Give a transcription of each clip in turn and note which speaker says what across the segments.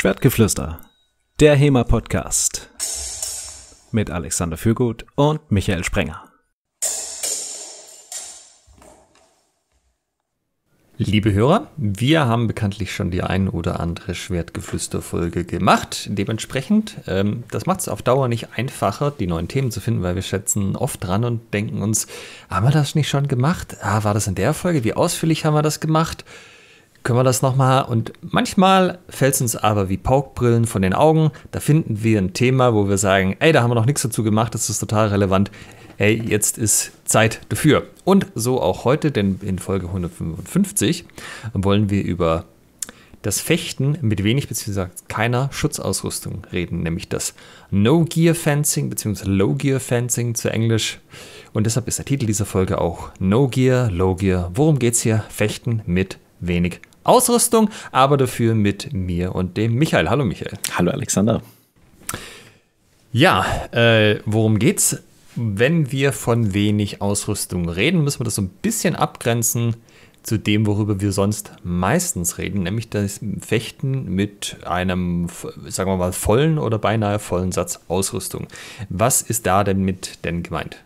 Speaker 1: Schwertgeflüster, der HEMA-Podcast mit Alexander Fürgut und Michael
Speaker 2: Sprenger. Liebe Hörer, wir haben bekanntlich schon die ein oder andere Schwertgeflüster-Folge gemacht. Dementsprechend, ähm, das macht es auf Dauer nicht einfacher, die neuen Themen zu finden, weil wir schätzen oft dran und denken uns, haben wir das nicht schon gemacht? Ah, war das in der Folge? Wie ausführlich haben wir das gemacht? können wir das nochmal. Und manchmal fällt es uns aber wie Paukbrillen von den Augen. Da finden wir ein Thema, wo wir sagen, ey, da haben wir noch nichts dazu gemacht, das ist total relevant. Ey, jetzt ist Zeit dafür. Und so auch heute, denn in Folge 155 wollen wir über das Fechten mit wenig bzw. keiner Schutzausrüstung reden, nämlich das No-Gear-Fencing bzw. Low-Gear-Fencing zu Englisch. Und deshalb ist der Titel dieser Folge auch No-Gear, Low-Gear. Worum geht es hier? Fechten mit wenig Ausrüstung, aber dafür mit mir und dem Michael. Hallo Michael. Hallo Alexander. Ja, äh, worum geht's? Wenn wir von wenig Ausrüstung reden, müssen wir das so ein bisschen abgrenzen zu dem, worüber wir sonst meistens reden, nämlich das Fechten mit einem, sagen wir mal, vollen oder beinahe vollen Satz Ausrüstung. Was ist da denn mit denn gemeint?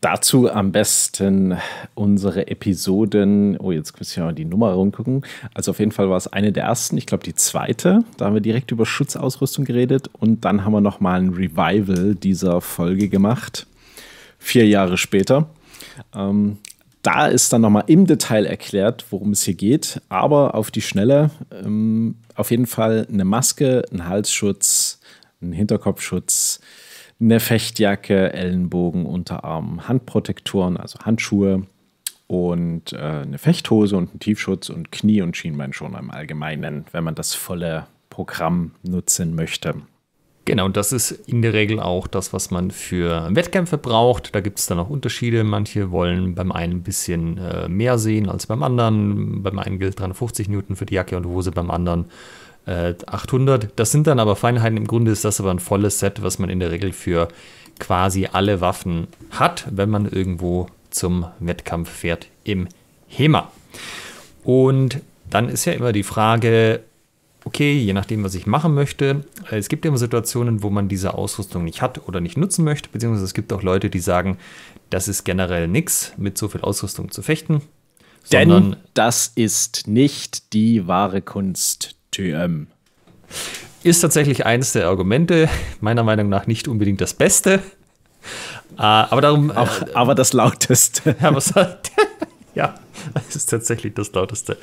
Speaker 1: Dazu am besten unsere Episoden. Oh, jetzt müssen wir mal die Nummer rumgucken. Also auf jeden Fall war es eine der ersten. Ich glaube die zweite. Da haben wir direkt über Schutzausrüstung geredet und dann haben wir nochmal ein Revival dieser Folge gemacht. Vier Jahre später. Ähm, da ist dann nochmal im Detail erklärt, worum es hier geht. Aber auf die Schnelle ähm, auf jeden Fall eine Maske, ein Halsschutz, ein Hinterkopfschutz eine Fechtjacke, Ellenbogen, Unterarm, Handprotektoren, also Handschuhe und äh, eine Fechthose und einen Tiefschutz und Knie- und Schienbeinschoner im Allgemeinen, wenn man das volle Programm nutzen
Speaker 2: möchte. Genau, und das ist in der Regel auch das, was man für Wettkämpfe braucht. Da gibt es dann auch Unterschiede. Manche wollen beim einen ein bisschen äh, mehr sehen als beim anderen. Beim einen gilt 350 Newton für die Jacke und Hose, beim anderen 800. Äh, das sind dann aber Feinheiten. Im Grunde ist das aber ein volles Set, was man in der Regel für quasi alle Waffen hat, wenn man irgendwo zum Wettkampf fährt im HEMA. Und dann ist ja immer die Frage, okay, je nachdem, was ich machen möchte. Es gibt immer Situationen, wo man diese Ausrüstung nicht hat oder nicht nutzen möchte, beziehungsweise es gibt auch Leute, die sagen, das ist generell nichts, mit so viel Ausrüstung zu fechten. Denn das ist nicht die wahre Kunst GM. Ist tatsächlich eines der Argumente, meiner Meinung nach nicht unbedingt das Beste. Äh, aber darum. Äh, aber, aber das lauteste. ja, es ist tatsächlich das lauteste.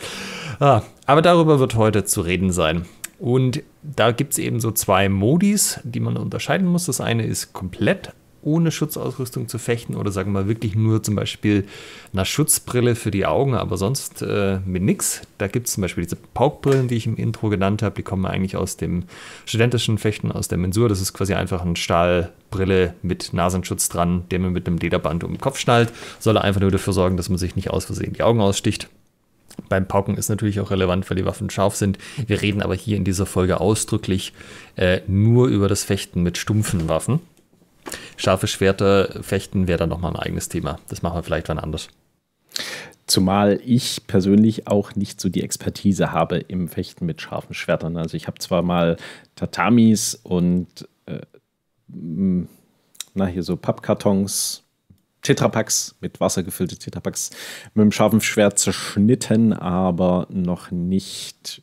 Speaker 2: Ah, aber darüber wird heute zu reden sein. Und da gibt es eben so zwei Modis, die man unterscheiden muss. Das eine ist komplett ohne Schutzausrüstung zu fechten oder sagen wir mal wirklich nur zum Beispiel eine Schutzbrille für die Augen, aber sonst äh, mit nichts. Da gibt es zum Beispiel diese Paukbrillen, die ich im Intro genannt habe, die kommen eigentlich aus dem studentischen Fechten, aus der Mensur. Das ist quasi einfach eine Stahlbrille mit Nasenschutz dran, der man mit einem Lederband um den Kopf schnallt. Soll einfach nur dafür sorgen, dass man sich nicht aus Versehen die Augen aussticht. Beim Pauken ist natürlich auch relevant, weil die Waffen scharf sind. Wir reden aber hier in dieser Folge ausdrücklich äh, nur über das Fechten mit stumpfen Waffen scharfe Schwerter fechten wäre dann nochmal ein eigenes Thema. Das machen wir vielleicht wann anders.
Speaker 1: Zumal ich persönlich auch nicht so die Expertise habe im Fechten mit scharfen Schwertern. Also ich habe zwar mal Tatamis und äh, na hier so Pappkartons, Tetrapacks mit Wasser gefüllte Tetrapacks mit einem scharfen Schwert zerschnitten, aber noch nicht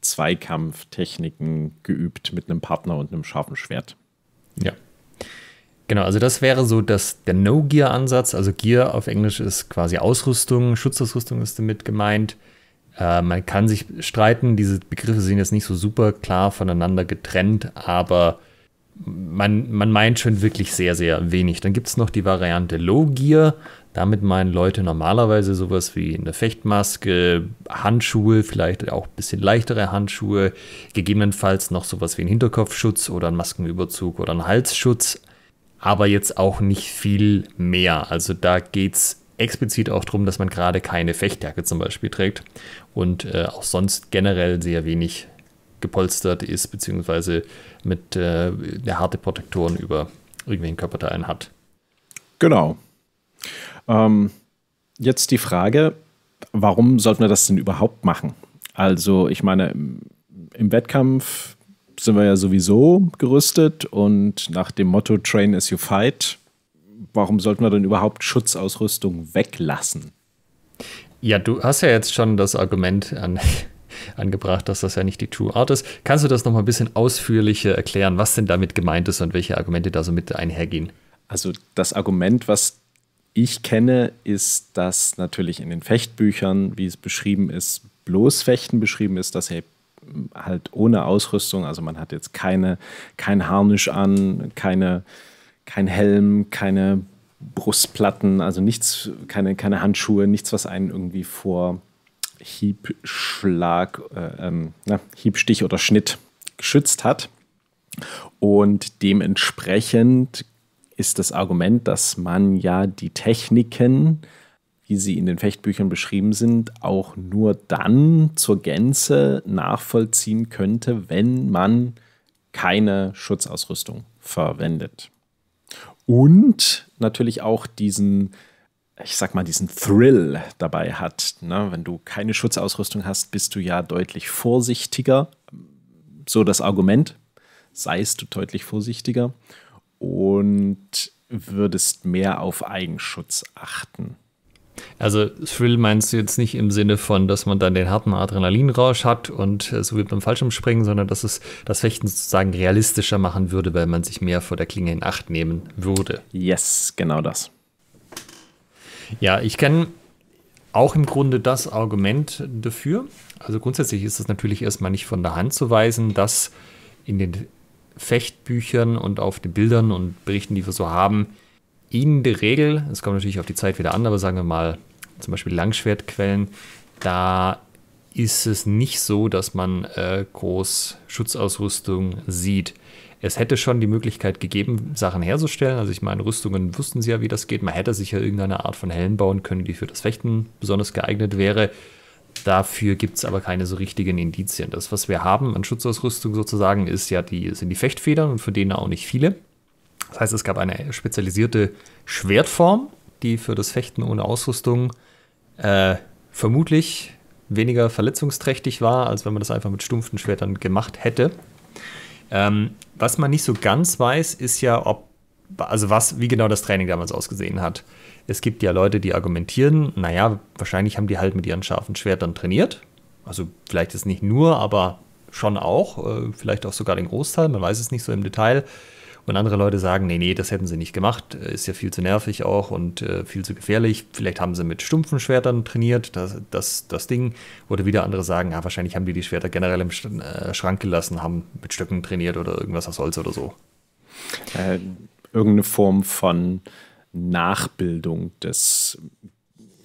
Speaker 1: Zweikampftechniken geübt mit einem
Speaker 2: Partner und einem scharfen Schwert. Ja. Genau, also das wäre so dass der No-Gear-Ansatz. Also Gear auf Englisch ist quasi Ausrüstung, Schutzausrüstung ist damit gemeint. Äh, man kann sich streiten, diese Begriffe sind jetzt nicht so super klar voneinander getrennt, aber man, man meint schon wirklich sehr, sehr wenig. Dann gibt es noch die Variante Low Gear. Damit meinen Leute normalerweise sowas wie eine Fechtmaske, Handschuhe, vielleicht auch ein bisschen leichtere Handschuhe, gegebenenfalls noch sowas wie einen Hinterkopfschutz oder einen Maskenüberzug oder einen Halsschutz, aber jetzt auch nicht viel mehr. Also da geht es explizit auch darum, dass man gerade keine Fechtjacke zum Beispiel trägt und äh, auch sonst generell sehr wenig gepolstert ist, beziehungsweise mit äh, der harte Protektoren über irgendwelchen Körperteilen hat.
Speaker 1: Genau. Ähm, jetzt die Frage, warum sollten wir das denn überhaupt machen? Also ich meine, im Wettkampf sind wir ja sowieso gerüstet und nach dem Motto Train as you fight, warum sollten wir denn überhaupt Schutzausrüstung weglassen?
Speaker 2: Ja, du hast ja jetzt schon das Argument an, angebracht, dass das ja nicht die True Art ist. Kannst du das nochmal ein bisschen ausführlicher erklären, was denn damit gemeint ist und welche Argumente da so mit einhergehen? Also das Argument, was ich kenne, ist, dass natürlich in den Fechtbüchern, wie es beschrieben
Speaker 1: ist, bloß Fechten beschrieben ist, dass er halt ohne Ausrüstung. Also man hat jetzt keine, kein Harnisch an, keine, kein Helm, keine Brustplatten, also nichts, keine, keine Handschuhe, nichts, was einen irgendwie vor Hiebschlag, äh, ähm, na, Hiebstich oder Schnitt geschützt hat. Und dementsprechend ist das Argument, dass man ja die Techniken wie sie in den Fechtbüchern beschrieben sind, auch nur dann zur Gänze nachvollziehen könnte, wenn man keine Schutzausrüstung verwendet. Und natürlich auch diesen, ich sag mal, diesen Thrill dabei hat. Ne? Wenn du keine Schutzausrüstung hast, bist du ja deutlich vorsichtiger. So das Argument, seist du deutlich vorsichtiger und würdest mehr auf Eigenschutz achten.
Speaker 2: Also Thrill meinst du jetzt nicht im Sinne von, dass man dann den harten Adrenalinrausch hat und äh, so wie beim Fallschirmspringen, sondern dass es das Fechten sozusagen realistischer machen würde, weil man sich mehr vor der Klinge in Acht nehmen würde. Yes, genau das. Ja, ich kenne auch im Grunde das Argument dafür. Also grundsätzlich ist es natürlich erstmal nicht von der Hand zu weisen, dass in den Fechtbüchern und auf den Bildern und Berichten, die wir so haben, in der Regel, es kommt natürlich auf die Zeit wieder an, aber sagen wir mal zum Beispiel Langschwertquellen, da ist es nicht so, dass man äh, groß Schutzausrüstung sieht. Es hätte schon die Möglichkeit gegeben, Sachen herzustellen. Also ich meine, Rüstungen wussten sie ja, wie das geht. Man hätte sich ja irgendeine Art von Hellen bauen können, die für das Fechten besonders geeignet wäre. Dafür gibt es aber keine so richtigen Indizien. Das, was wir haben an Schutzausrüstung sozusagen, ist ja die, sind die Fechtfedern und von denen auch nicht viele. Das heißt, es gab eine spezialisierte Schwertform, die für das Fechten ohne Ausrüstung äh, vermutlich weniger verletzungsträchtig war, als wenn man das einfach mit stumpfen Schwertern gemacht hätte. Ähm, was man nicht so ganz weiß, ist ja, ob, also was, wie genau das Training damals ausgesehen hat. Es gibt ja Leute, die argumentieren, naja, wahrscheinlich haben die halt mit ihren scharfen Schwertern trainiert. Also vielleicht ist nicht nur, aber schon auch, äh, vielleicht auch sogar den Großteil, man weiß es nicht so im Detail. Und andere Leute sagen, nee, nee, das hätten sie nicht gemacht, äh, ist ja viel zu nervig auch und äh, viel zu gefährlich. Vielleicht haben sie mit stumpfen Schwertern trainiert, das, das, das Ding. Oder wieder andere sagen, ja, wahrscheinlich haben die die Schwerter generell im äh, Schrank gelassen, haben mit Stöcken trainiert oder irgendwas aus Holz oder so.
Speaker 1: Äh, irgendeine Form von Nachbildung des,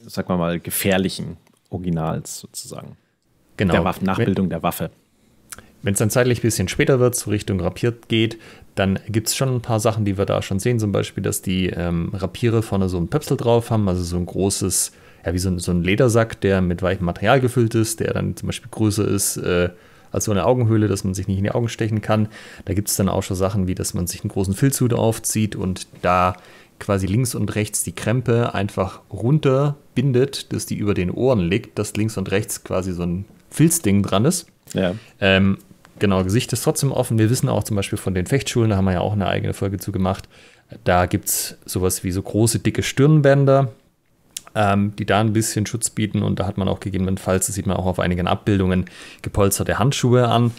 Speaker 1: sag mal mal, gefährlichen Originals
Speaker 2: sozusagen. Genau. Der Waffen, Nachbildung der Waffe. Wenn es dann zeitlich ein bisschen später wird, so Richtung Rapiert geht, dann gibt es schon ein paar Sachen, die wir da schon sehen. Zum Beispiel, dass die ähm, Rapiere vorne so ein Pöpsel drauf haben, also so ein großes, ja, wie so ein, so ein Ledersack, der mit weichem Material gefüllt ist, der dann zum Beispiel größer ist. Äh, als so eine Augenhöhle, dass man sich nicht in die Augen stechen kann. Da gibt es dann auch schon Sachen wie, dass man sich einen großen Filzhut aufzieht und da quasi links und rechts die Krempe einfach runter bindet, dass die über den Ohren liegt, dass links und rechts quasi so ein Filzding dran ist. Ja. Ähm, Genau, Gesicht ist trotzdem offen. Wir wissen auch zum Beispiel von den Fechtschulen, da haben wir ja auch eine eigene Folge zu gemacht. Da gibt es sowas wie so große, dicke Stirnbänder, ähm, die da ein bisschen Schutz bieten. Und da hat man auch gegebenenfalls, das sieht man auch auf einigen Abbildungen, gepolsterte Handschuhe an.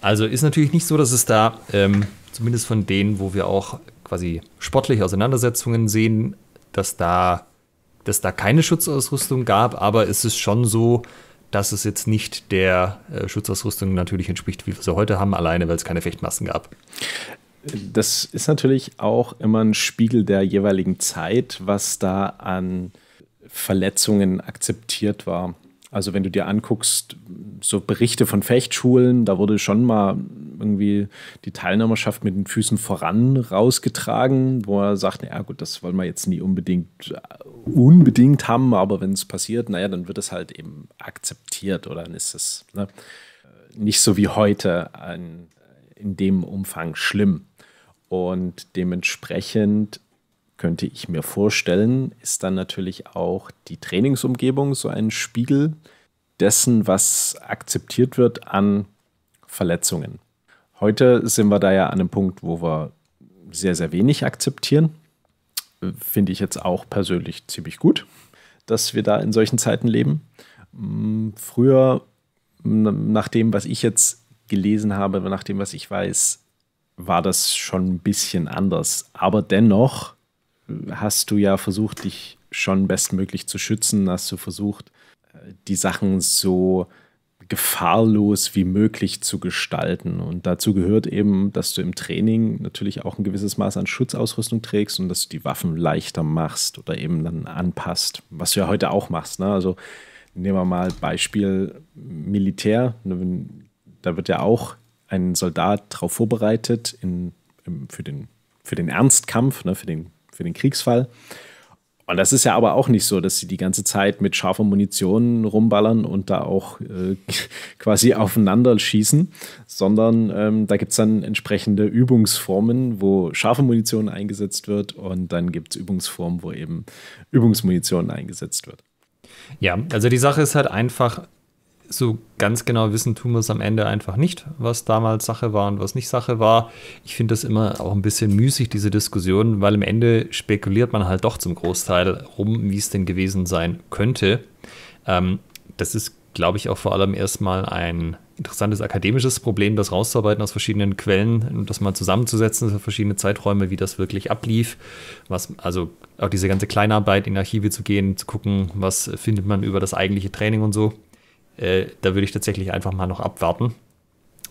Speaker 2: Also ist natürlich nicht so, dass es da, ähm, zumindest von denen, wo wir auch quasi sportliche Auseinandersetzungen sehen, dass da, dass da keine Schutzausrüstung gab. Aber es ist schon so, dass es jetzt nicht der äh, Schutzausrüstung natürlich entspricht, wie wir sie heute haben, alleine weil es keine Fechtmassen gab.
Speaker 1: Das ist natürlich auch immer ein Spiegel der jeweiligen Zeit, was da an Verletzungen akzeptiert war. Also wenn du dir anguckst, so Berichte von Fechtschulen, da wurde schon mal irgendwie die Teilnehmerschaft mit den Füßen voran rausgetragen, wo er sagt, naja gut, das wollen wir jetzt nie unbedingt, äh,
Speaker 2: unbedingt
Speaker 1: haben, aber wenn es passiert, naja, dann wird es halt eben akzeptiert oder dann ist es ne, äh, nicht so wie heute ein, in dem Umfang schlimm. Und dementsprechend könnte ich mir vorstellen, ist dann natürlich auch die Trainingsumgebung so ein Spiegel dessen, was akzeptiert wird an Verletzungen. Heute sind wir da ja an einem Punkt, wo wir sehr, sehr wenig akzeptieren. Finde ich jetzt auch persönlich ziemlich gut, dass wir da in solchen Zeiten leben. Mm, früher, nach dem, was ich jetzt gelesen habe, nach dem, was ich weiß, war das schon ein bisschen anders. Aber dennoch hast du ja versucht, dich schon bestmöglich zu schützen, hast du versucht, äh, die Sachen so gefahrlos wie möglich zu gestalten. Und dazu gehört eben, dass du im Training natürlich auch ein gewisses Maß an Schutzausrüstung trägst und dass du die Waffen leichter machst oder eben dann anpasst, was du ja heute auch machst. Ne? Also nehmen wir mal Beispiel Militär. Ne, da wird ja auch ein Soldat darauf vorbereitet in, für, den, für den Ernstkampf, ne? für den für den Kriegsfall. Und das ist ja aber auch nicht so, dass sie die ganze Zeit mit scharfer Munition rumballern und da auch äh, quasi aufeinander schießen, sondern ähm, da gibt es dann entsprechende Übungsformen, wo scharfe Munition eingesetzt wird und dann gibt es Übungsformen, wo eben Übungsmunition eingesetzt wird.
Speaker 2: Ja, also die Sache ist halt einfach, so ganz genau wissen tun wir es am Ende einfach nicht, was damals Sache war und was nicht Sache war. Ich finde das immer auch ein bisschen müßig, diese Diskussion, weil am Ende spekuliert man halt doch zum Großteil rum, wie es denn gewesen sein könnte. Ähm, das ist, glaube ich, auch vor allem erstmal ein interessantes akademisches Problem, das rauszuarbeiten aus verschiedenen Quellen und das mal zusammenzusetzen für verschiedene Zeiträume, wie das wirklich ablief. Was, also auch diese ganze Kleinarbeit in Archive zu gehen, zu gucken, was findet man über das eigentliche Training und so. Äh, da würde ich tatsächlich einfach mal noch abwarten,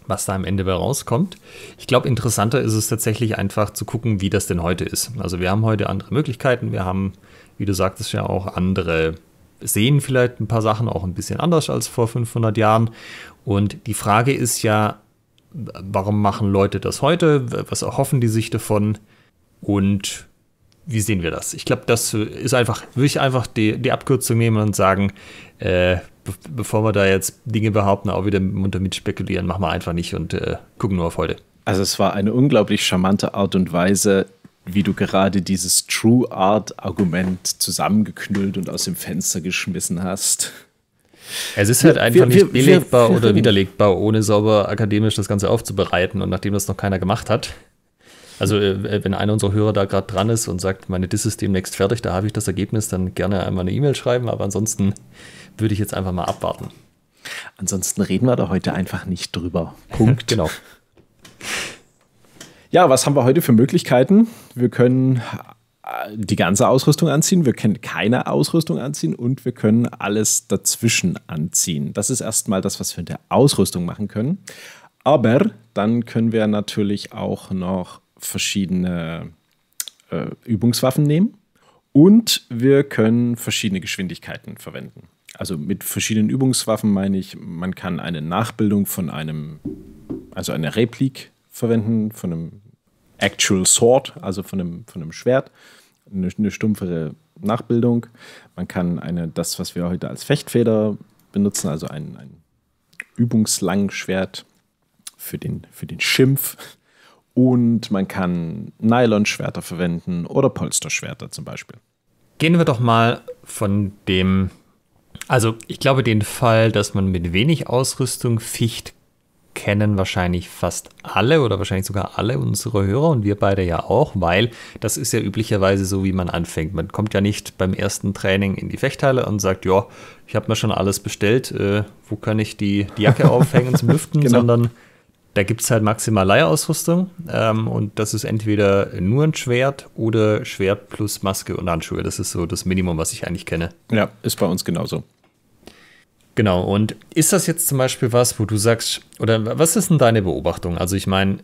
Speaker 2: was da am Ende bei rauskommt. Ich glaube, interessanter ist es tatsächlich einfach zu gucken, wie das denn heute ist. Also wir haben heute andere Möglichkeiten, wir haben, wie du sagtest ja auch, andere sehen vielleicht ein paar Sachen auch ein bisschen anders als vor 500 Jahren. Und die Frage ist ja, warum machen Leute das heute? Was erhoffen die sich davon? Und wie sehen wir das? Ich glaube, das ist einfach, würde ich einfach die, die Abkürzung nehmen und sagen, äh, bevor wir da jetzt Dinge behaupten, auch wieder munter mit spekulieren, machen wir einfach nicht und äh, gucken nur auf heute. Also es war eine unglaublich charmante Art und Weise, wie du gerade dieses True Art
Speaker 1: Argument zusammengeknüllt und aus dem Fenster geschmissen hast.
Speaker 2: Es ist halt einfach wir, nicht wir, belegbar wir, oder widerlegbar, ohne sauber akademisch das Ganze aufzubereiten. Und nachdem das noch keiner gemacht hat, also äh, wenn einer unserer Hörer da gerade dran ist und sagt, meine Diss ist demnächst fertig, da habe ich das Ergebnis, dann gerne einmal eine E-Mail schreiben. Aber ansonsten würde ich jetzt einfach mal abwarten.
Speaker 1: Ansonsten reden wir da heute einfach nicht drüber. Punkt. genau. Ja, was haben wir heute für Möglichkeiten? Wir können äh, die ganze Ausrüstung anziehen, wir können keine Ausrüstung anziehen und wir können alles dazwischen anziehen. Das ist erstmal das, was wir in der Ausrüstung machen können. Aber dann können wir natürlich auch noch verschiedene äh, Übungswaffen nehmen und wir können verschiedene Geschwindigkeiten verwenden. Also mit verschiedenen Übungswaffen meine ich, man kann eine Nachbildung von einem, also eine Replik verwenden, von einem Actual Sword, also von einem, von einem Schwert, eine, eine stumpfere Nachbildung. Man kann eine, das, was wir heute als Fechtfeder benutzen, also ein, ein Übungslangenschwert für den, für den Schimpf. Und man kann Nylonschwerter verwenden oder Polsterschwerter zum Beispiel.
Speaker 2: Gehen wir doch mal von dem also ich glaube, den Fall, dass man mit wenig Ausrüstung ficht, kennen wahrscheinlich fast alle oder wahrscheinlich sogar alle unsere Hörer und wir beide ja auch, weil das ist ja üblicherweise so, wie man anfängt. Man kommt ja nicht beim ersten Training in die Fechthalle und sagt, ja, ich habe mir schon alles bestellt, äh, wo kann ich die, die Jacke aufhängen zum Lüften, genau. sondern da gibt es halt maximal Leihausrüstung ähm, und das ist entweder nur ein Schwert oder Schwert plus Maske und Handschuhe. Das ist so das Minimum, was ich eigentlich kenne. Ja, ist bei uns genauso. Genau, und ist das jetzt zum Beispiel was, wo du sagst, oder was ist denn deine Beobachtung? Also ich meine,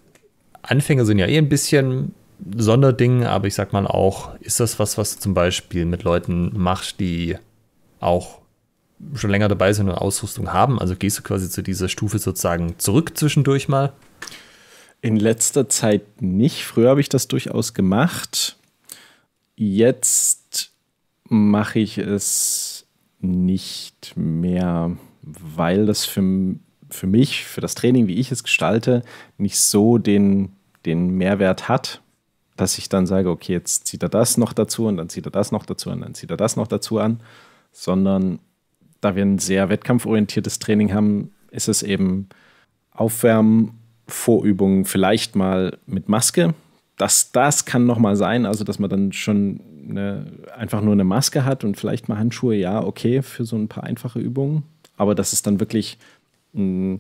Speaker 2: Anfänge sind ja eh ein bisschen Sonderding, aber ich sag mal auch, ist das was, was du zum Beispiel mit Leuten machst, die auch schon länger dabei sind und Ausrüstung haben? Also gehst du quasi zu dieser Stufe sozusagen zurück zwischendurch mal? In letzter Zeit nicht. Früher habe ich das durchaus gemacht. Jetzt
Speaker 1: mache ich es nicht mehr, weil das für, für mich, für das Training, wie ich es gestalte, nicht so den, den Mehrwert hat, dass ich dann sage, okay, jetzt zieht er das noch dazu und dann zieht er das noch dazu und dann zieht er das noch dazu an, sondern da wir ein sehr wettkampforientiertes Training haben, ist es eben Aufwärmen, Vorübungen, vielleicht mal mit Maske, das, das kann nochmal sein, also dass man dann schon eine, einfach nur eine Maske hat und vielleicht mal Handschuhe, ja, okay, für so ein paar einfache Übungen. Aber dass es dann wirklich mm,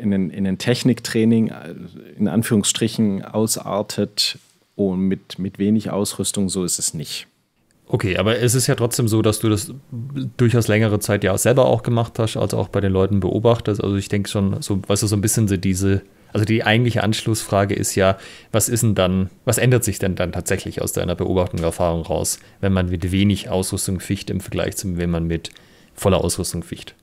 Speaker 1: in, in, in ein Techniktraining äh, in Anführungsstrichen ausartet und mit, mit wenig Ausrüstung, so ist es nicht.
Speaker 2: Okay, aber es ist ja trotzdem so, dass du das durchaus längere Zeit ja selber auch gemacht hast, als auch bei den Leuten beobachtest. Also ich denke schon, so, weißt du, so ein bisschen so diese, also die eigentliche Anschlussfrage ist ja, was ist denn dann, was ändert sich denn dann tatsächlich aus deiner Beobachtungserfahrung raus, wenn man mit wenig Ausrüstung ficht im Vergleich zu, wenn man mit voller Ausrüstung ficht?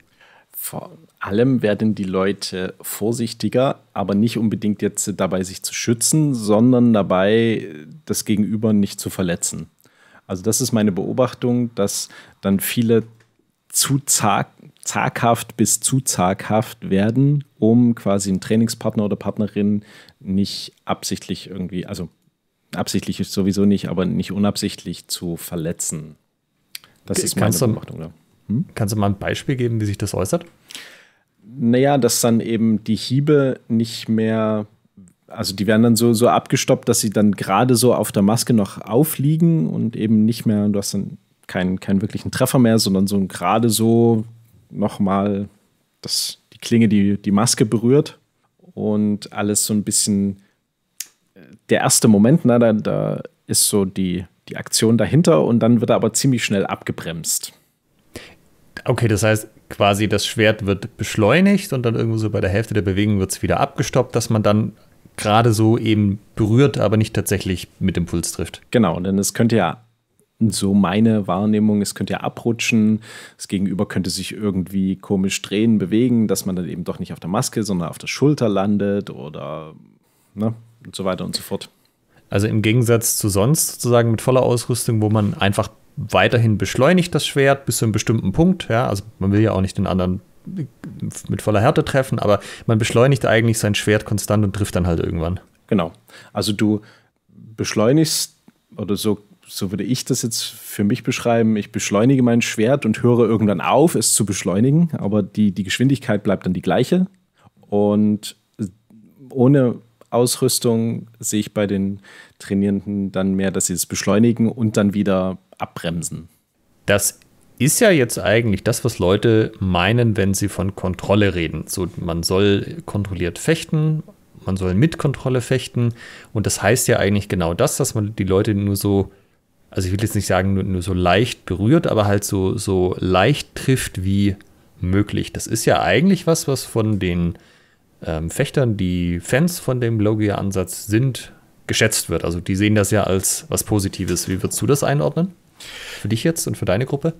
Speaker 2: Vor
Speaker 1: allem werden die Leute vorsichtiger, aber nicht unbedingt jetzt dabei, sich zu schützen, sondern dabei, das Gegenüber nicht zu verletzen. Also das ist meine Beobachtung, dass dann viele zu zag, zaghaft bis zu zaghaft werden, um quasi einen Trainingspartner oder Partnerin nicht absichtlich irgendwie, also absichtlich ist sowieso nicht, aber nicht unabsichtlich zu verletzen. Das ist meine kannst Beobachtung. Du, hm? Kannst du mal ein Beispiel geben, wie sich das äußert? Naja, dass dann eben die Hiebe nicht mehr also die werden dann so, so abgestoppt, dass sie dann gerade so auf der Maske noch aufliegen und eben nicht mehr, du hast dann keinen, keinen wirklichen Treffer mehr, sondern so gerade so nochmal, dass die Klinge die, die Maske berührt und alles so ein bisschen äh, der erste Moment, ne, da, da ist so die, die Aktion dahinter und dann wird
Speaker 2: er aber ziemlich schnell abgebremst. Okay, das heißt quasi das Schwert wird beschleunigt und dann irgendwo so bei der Hälfte der Bewegung wird es wieder abgestoppt, dass man dann gerade so eben berührt, aber nicht tatsächlich mit dem Puls trifft. Genau, denn es könnte ja so
Speaker 1: meine Wahrnehmung, es könnte ja abrutschen, das Gegenüber könnte sich irgendwie komisch drehen, bewegen, dass man dann eben doch nicht auf der Maske, sondern auf der Schulter landet oder ne,
Speaker 2: und so weiter und so fort. Also im Gegensatz zu sonst sozusagen mit voller Ausrüstung, wo man einfach weiterhin beschleunigt das Schwert bis zu einem bestimmten Punkt, ja, also man will ja auch nicht den anderen mit voller Härte treffen, aber man beschleunigt eigentlich sein Schwert konstant und trifft dann halt irgendwann. Genau. Also du beschleunigst oder so so würde ich das jetzt für
Speaker 1: mich beschreiben. Ich beschleunige mein Schwert und höre irgendwann auf, es zu beschleunigen, aber die, die Geschwindigkeit bleibt dann die gleiche. Und ohne Ausrüstung sehe ich bei den Trainierenden dann mehr, dass sie es beschleunigen und dann wieder
Speaker 2: abbremsen. Das ist ja jetzt eigentlich das, was Leute meinen, wenn sie von Kontrolle reden. So, man soll kontrolliert fechten, man soll mit Kontrolle fechten. Und das heißt ja eigentlich genau das, dass man die Leute nur so, also ich will jetzt nicht sagen, nur, nur so leicht berührt, aber halt so, so leicht trifft wie möglich. Das ist ja eigentlich was, was von den ähm, Fechtern, die Fans von dem Logia-Ansatz sind, geschätzt wird. Also die sehen das ja als was Positives. Wie würdest du das einordnen? Für dich jetzt und für deine Gruppe?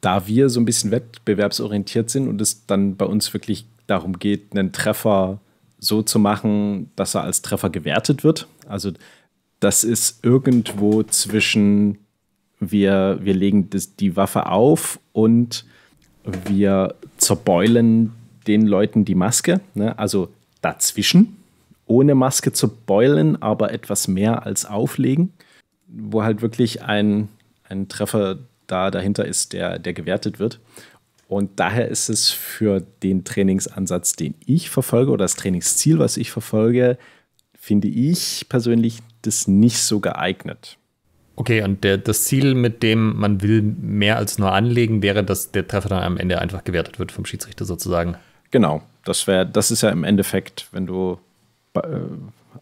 Speaker 2: da wir so ein bisschen wettbewerbsorientiert sind
Speaker 1: und es dann bei uns wirklich darum geht, einen Treffer so zu machen, dass er als Treffer gewertet wird. Also das ist irgendwo zwischen wir, wir legen das, die Waffe auf und wir zerbeulen den Leuten die Maske. Ne? Also dazwischen, ohne Maske zu beulen, aber etwas mehr als auflegen, wo halt wirklich ein, ein Treffer da dahinter ist, der, der gewertet wird. Und daher ist es für den Trainingsansatz, den ich verfolge oder das Trainingsziel, was ich verfolge, finde ich persönlich
Speaker 2: das nicht so geeignet. Okay, und der, das Ziel, mit dem man will mehr als nur anlegen, wäre, dass der Treffer dann am Ende einfach gewertet wird vom Schiedsrichter sozusagen. Genau, das wäre, das ist ja im Endeffekt, wenn du äh,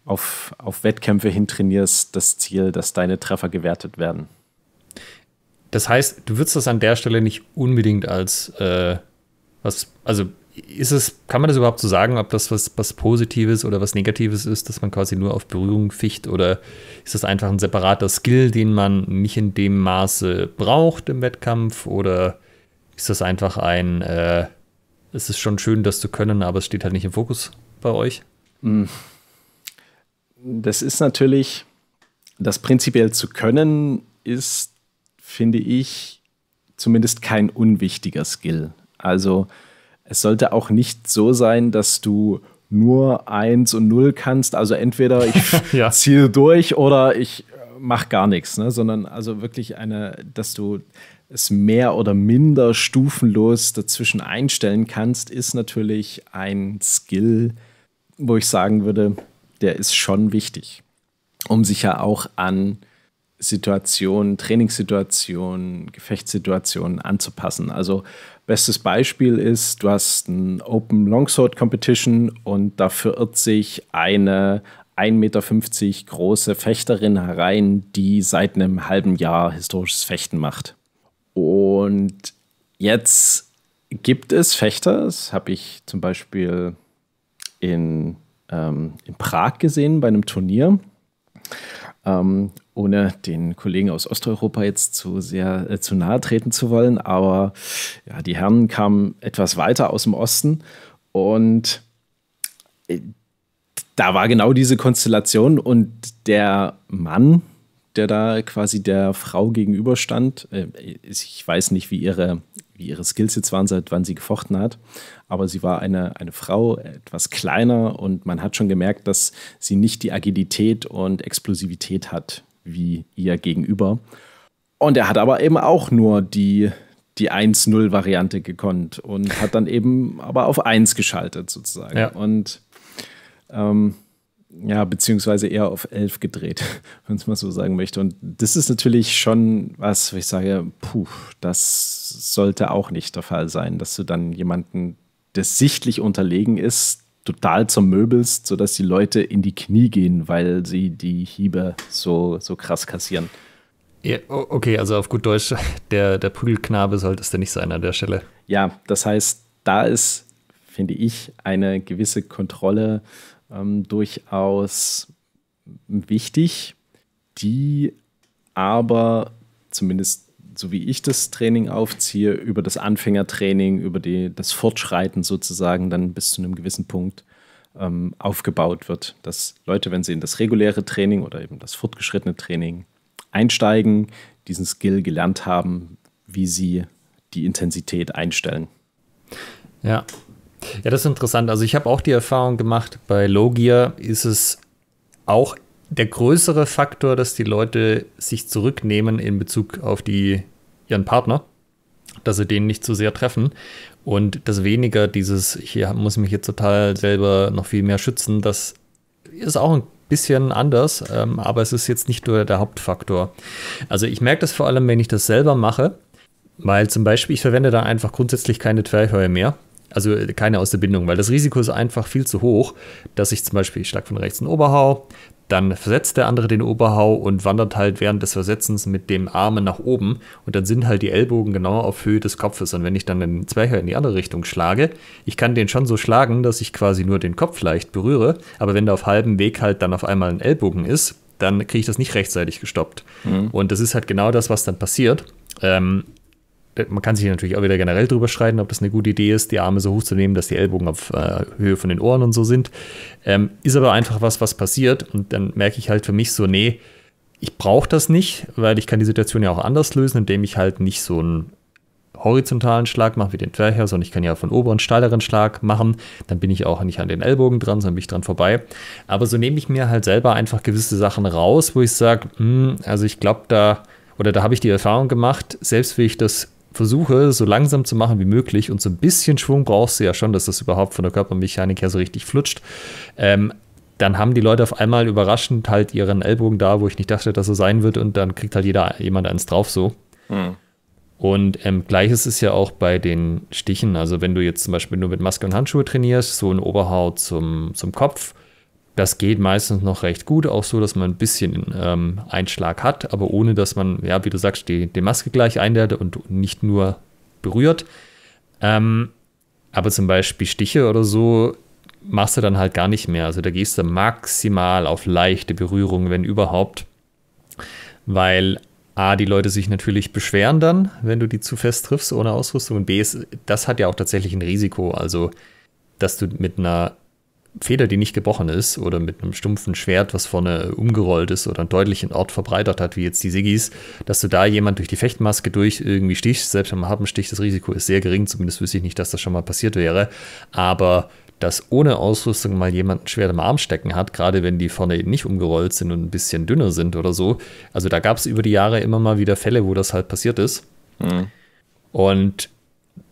Speaker 1: auf, auf Wettkämpfe hintrainierst, das Ziel, dass deine Treffer gewertet werden
Speaker 2: das heißt, du würdest das an der Stelle nicht unbedingt als äh, was, also ist es, kann man das überhaupt so sagen, ob das was, was Positives oder was Negatives ist, dass man quasi nur auf Berührung ficht oder ist das einfach ein separater Skill, den man nicht in dem Maße braucht im Wettkampf oder ist das einfach ein, äh, es ist schon schön, das zu können, aber es steht halt nicht im Fokus bei euch? Hm. Das ist natürlich, das prinzipiell zu können ist
Speaker 1: finde ich, zumindest kein unwichtiger Skill. Also es sollte auch nicht so sein, dass du nur 1 und 0 kannst. Also entweder ich ja. ziehe durch oder ich äh, mache gar nichts, ne? sondern also wirklich eine, dass du es mehr oder minder stufenlos dazwischen einstellen kannst, ist natürlich ein Skill, wo ich sagen würde, der ist schon wichtig, um sich ja auch an Situationen, Trainingssituationen, Gefechtssituationen anzupassen. Also bestes Beispiel ist, du hast ein Open Longsword Competition und da verirrt sich eine 1,50 Meter große Fechterin herein, die seit einem halben Jahr historisches Fechten macht. Und jetzt gibt es Fechter, das habe ich zum Beispiel in, ähm, in Prag gesehen bei einem Turnier. Ähm, ohne den Kollegen aus Osteuropa jetzt zu sehr äh, zu nahe treten zu wollen. Aber ja, die Herren kamen etwas weiter aus dem Osten und äh, da war genau diese Konstellation und der Mann, der da quasi der Frau gegenüberstand, äh, ich weiß nicht, wie ihre wie ihre Skills jetzt waren, seit wann sie gefochten hat. Aber sie war eine, eine Frau, etwas kleiner und man hat schon gemerkt, dass sie nicht die Agilität und Explosivität hat wie ihr Gegenüber. Und er hat aber eben auch nur die, die 1-0-Variante gekonnt und hat dann eben aber auf 1 geschaltet sozusagen. Ja. Und ähm, ja, beziehungsweise eher auf 11 gedreht, wenn es mal so sagen möchte. Und das ist natürlich schon was, wo ich sage, puh, das sollte auch nicht der Fall sein, dass du dann jemanden, der sichtlich unterlegen ist, total zermöbelst, sodass die Leute in die Knie gehen, weil sie die Hiebe so, so krass kassieren.
Speaker 2: Ja, okay, also auf gut Deutsch, der, der Prügelknabe es denn nicht sein an der Stelle. Ja, das heißt,
Speaker 1: da ist, finde ich, eine gewisse Kontrolle ähm, durchaus wichtig, die aber zumindest so wie ich das Training aufziehe, über das Anfängertraining, über die, das Fortschreiten sozusagen dann bis zu einem gewissen Punkt ähm, aufgebaut wird. Dass Leute, wenn sie in das reguläre Training oder eben das fortgeschrittene Training einsteigen, diesen Skill gelernt haben, wie sie die Intensität einstellen.
Speaker 2: Ja, ja, das ist interessant. Also ich habe auch die Erfahrung gemacht, bei Logia ist es auch der größere Faktor, dass die Leute sich zurücknehmen in Bezug auf die, ihren Partner, dass sie den nicht zu sehr treffen und das weniger dieses, ich muss mich jetzt total selber noch viel mehr schützen, das ist auch ein bisschen anders, ähm, aber es ist jetzt nicht nur der Hauptfaktor. Also ich merke das vor allem, wenn ich das selber mache, weil zum Beispiel ich verwende da einfach grundsätzlich keine Twerchhöhe mehr also äh, keine aus der Bindung, weil das Risiko ist einfach viel zu hoch, dass ich zum Beispiel, ich von rechts einen Oberhau, dann versetzt der andere den Oberhau und wandert halt während des Versetzens mit dem Arme nach oben und dann sind halt die Ellbogen genau auf Höhe des Kopfes. Und wenn ich dann den Zwerchhörer in die andere Richtung schlage, ich kann den schon so schlagen, dass ich quasi nur den Kopf leicht berühre, aber wenn der auf halbem Weg halt dann auf einmal ein Ellbogen ist, dann kriege ich das nicht rechtzeitig gestoppt. Mhm. Und das ist halt genau das, was dann passiert. Ähm, äh, man kann sich natürlich auch wieder generell drüber streiten, ob das eine gute Idee ist, die Arme so hoch zu nehmen, dass die Ellbogen auf äh, Höhe von den Ohren und so sind. Ähm, ist aber einfach was, was passiert. Und dann merke ich halt für mich so, nee, ich brauche das nicht, weil ich kann die Situation ja auch anders lösen, indem ich halt nicht so einen horizontalen Schlag mache wie den Twercher, sondern ich kann ja von oberen steileren Schlag machen. Dann bin ich auch nicht an den Ellbogen dran, sondern bin ich dran vorbei. Aber so nehme ich mir halt selber einfach gewisse Sachen raus, wo ich sage, hm, also ich glaube da, oder da habe ich die Erfahrung gemacht, selbst wenn ich das versuche, so langsam zu machen wie möglich und so ein bisschen Schwung brauchst du ja schon, dass das überhaupt von der Körpermechanik her so richtig flutscht. Ähm, dann haben die Leute auf einmal überraschend halt ihren Ellbogen da, wo ich nicht dachte, dass so sein wird, und dann kriegt halt jeder jemand eins drauf so. Mhm. Und ähm, gleiches ist ja auch bei den Stichen. Also wenn du jetzt zum Beispiel nur mit Maske und Handschuhe trainierst, so ein Oberhaut zum, zum Kopf, das geht meistens noch recht gut, auch so, dass man ein bisschen ähm, Einschlag hat, aber ohne dass man, ja, wie du sagst, die, die Maske gleich einlädt und nicht nur berührt. Ähm, aber zum Beispiel Stiche oder so machst du dann halt gar nicht mehr. Also da gehst du maximal auf leichte Berührung, wenn überhaupt. Weil A, die Leute sich natürlich beschweren dann, wenn du die zu fest triffst ohne Ausrüstung. Und B, ist, das hat ja auch tatsächlich ein Risiko. Also, dass du mit einer Feder, die nicht gebrochen ist oder mit einem stumpfen Schwert, was vorne umgerollt ist oder einen deutlichen Ort verbreitert hat, wie jetzt die Sigis, dass du da jemand durch die Fechtmaske durch irgendwie stichst, selbst wenn man am Stich, das Risiko ist sehr gering, zumindest wüsste ich nicht, dass das schon mal passiert wäre, aber dass ohne Ausrüstung mal jemand ein Schwert im Arm stecken hat, gerade wenn die vorne eben nicht umgerollt sind und ein bisschen dünner sind oder so. Also da gab es über die Jahre immer mal wieder Fälle, wo das halt passiert ist. Mhm. Und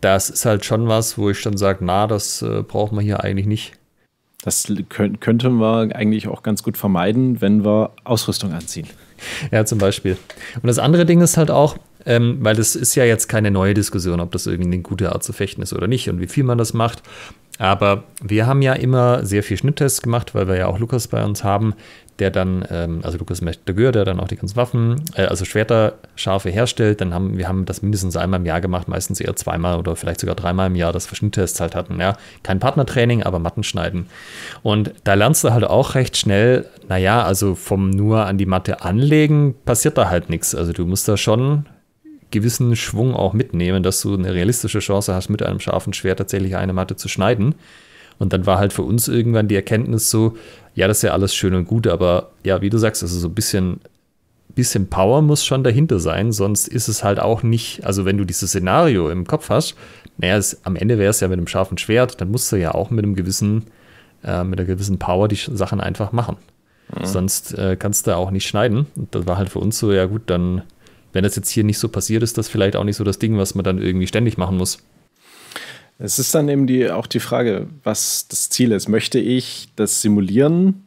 Speaker 2: das ist halt schon was, wo ich dann sage, na, das äh, braucht man hier eigentlich nicht. Das könnten wir eigentlich auch ganz gut vermeiden, wenn wir Ausrüstung anziehen. Ja, zum Beispiel. Und das andere Ding ist halt auch, ähm, weil das ist ja jetzt keine neue Diskussion, ob das irgendwie eine gute Art zu fechten ist oder nicht und wie viel man das macht. Aber wir haben ja immer sehr viel Schnitttests gemacht, weil wir ja auch Lukas bei uns haben, der dann, ähm, also Lucas McDegur, der dann auch die ganzen Waffen, äh, also Schwerter, Schafe herstellt, dann haben wir haben das mindestens einmal im Jahr gemacht, meistens eher zweimal oder vielleicht sogar dreimal im Jahr, dass wir Schnitttests halt hatten. Ja, kein Partnertraining, aber Matten schneiden. Und da lernst du halt auch recht schnell, naja, also vom nur an die Matte anlegen passiert da halt nichts. Also du musst da schon gewissen Schwung auch mitnehmen, dass du eine realistische Chance hast, mit einem scharfen Schwert tatsächlich eine Matte zu schneiden. Und dann war halt für uns irgendwann die Erkenntnis so, ja, das ist ja alles schön und gut, aber ja, wie du sagst, also so ein bisschen, bisschen Power muss schon dahinter sein, sonst ist es halt auch nicht, also wenn du dieses Szenario im Kopf hast, naja, es, am Ende wäre es ja mit einem scharfen Schwert, dann musst du ja auch mit einem gewissen, äh, mit einer gewissen Power die Sachen einfach machen. Mhm. Sonst äh, kannst du auch nicht schneiden. Und das war halt für uns so, ja gut, dann, wenn das jetzt hier nicht so passiert ist, das vielleicht auch nicht so das Ding, was man dann irgendwie ständig machen muss. Es ist dann
Speaker 1: eben die, auch die Frage, was das Ziel ist. Möchte ich das simulieren,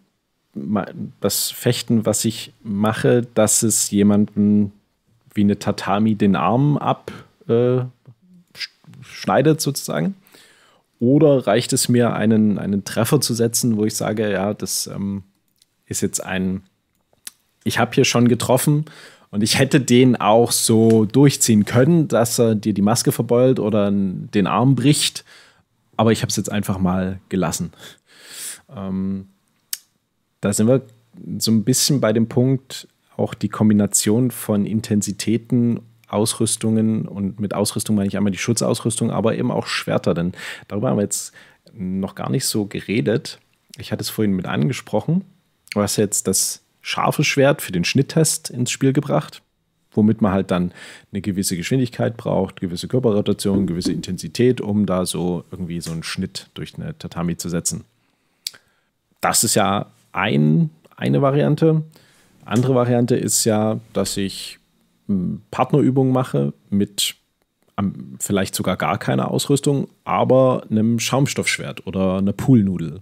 Speaker 1: das Fechten, was ich mache, dass es jemanden wie eine Tatami den Arm abschneidet äh, sozusagen? Oder reicht es mir, einen, einen Treffer zu setzen, wo ich sage, ja, das ähm, ist jetzt ein, ich habe hier schon getroffen und ich hätte den auch so durchziehen können, dass er dir die Maske verbeult oder den Arm bricht. Aber ich habe es jetzt einfach mal gelassen. Ähm, da sind wir so ein bisschen bei dem Punkt, auch die Kombination von Intensitäten, Ausrüstungen und mit Ausrüstung meine ich einmal die Schutzausrüstung, aber eben auch Schwerter, denn darüber haben wir jetzt noch gar nicht so geredet. Ich hatte es vorhin mit angesprochen, was jetzt das scharfes Schwert für den Schnitttest ins Spiel gebracht, womit man halt dann eine gewisse Geschwindigkeit braucht, gewisse Körperrotation, gewisse Intensität, um da so irgendwie so einen Schnitt durch eine Tatami zu setzen. Das ist ja ein, eine Variante. Andere Variante ist ja, dass ich hm, Partnerübungen mache mit vielleicht sogar gar keiner Ausrüstung, aber einem Schaumstoffschwert oder einer Poolnudel.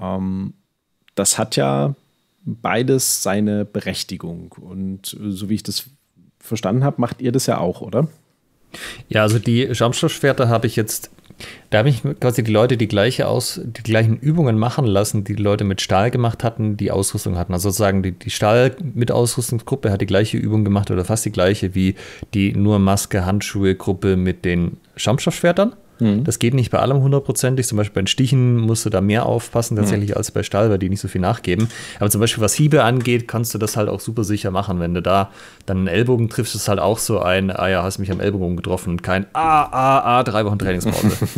Speaker 1: Ähm, das hat ja beides seine Berechtigung. Und äh, so wie ich das verstanden habe, macht ihr das ja auch, oder?
Speaker 2: Ja, also die Schaumstoffschwerter habe ich jetzt, da habe ich quasi die Leute die gleiche aus, die gleichen Übungen machen lassen, die, die Leute mit Stahl gemacht hatten, die Ausrüstung hatten. Also sozusagen die, die Stahl mit Ausrüstungsgruppe hat die gleiche Übung gemacht oder fast die gleiche wie die nur Maske Handschuhe Gruppe mit den Schaumstoffschwertern. Mhm. Das geht nicht bei allem hundertprozentig. Zum Beispiel bei den Stichen musst du da mehr aufpassen mhm. tatsächlich mhm. als bei Stahl, weil die nicht so viel nachgeben. Aber zum Beispiel was Hiebe angeht, kannst du das halt auch super sicher machen. Wenn du da dann einen Ellbogen triffst, ist halt auch so ein, ah ja, hast mich am Ellbogen getroffen und kein, ah, ah, ah, drei Wochen Trainingspause,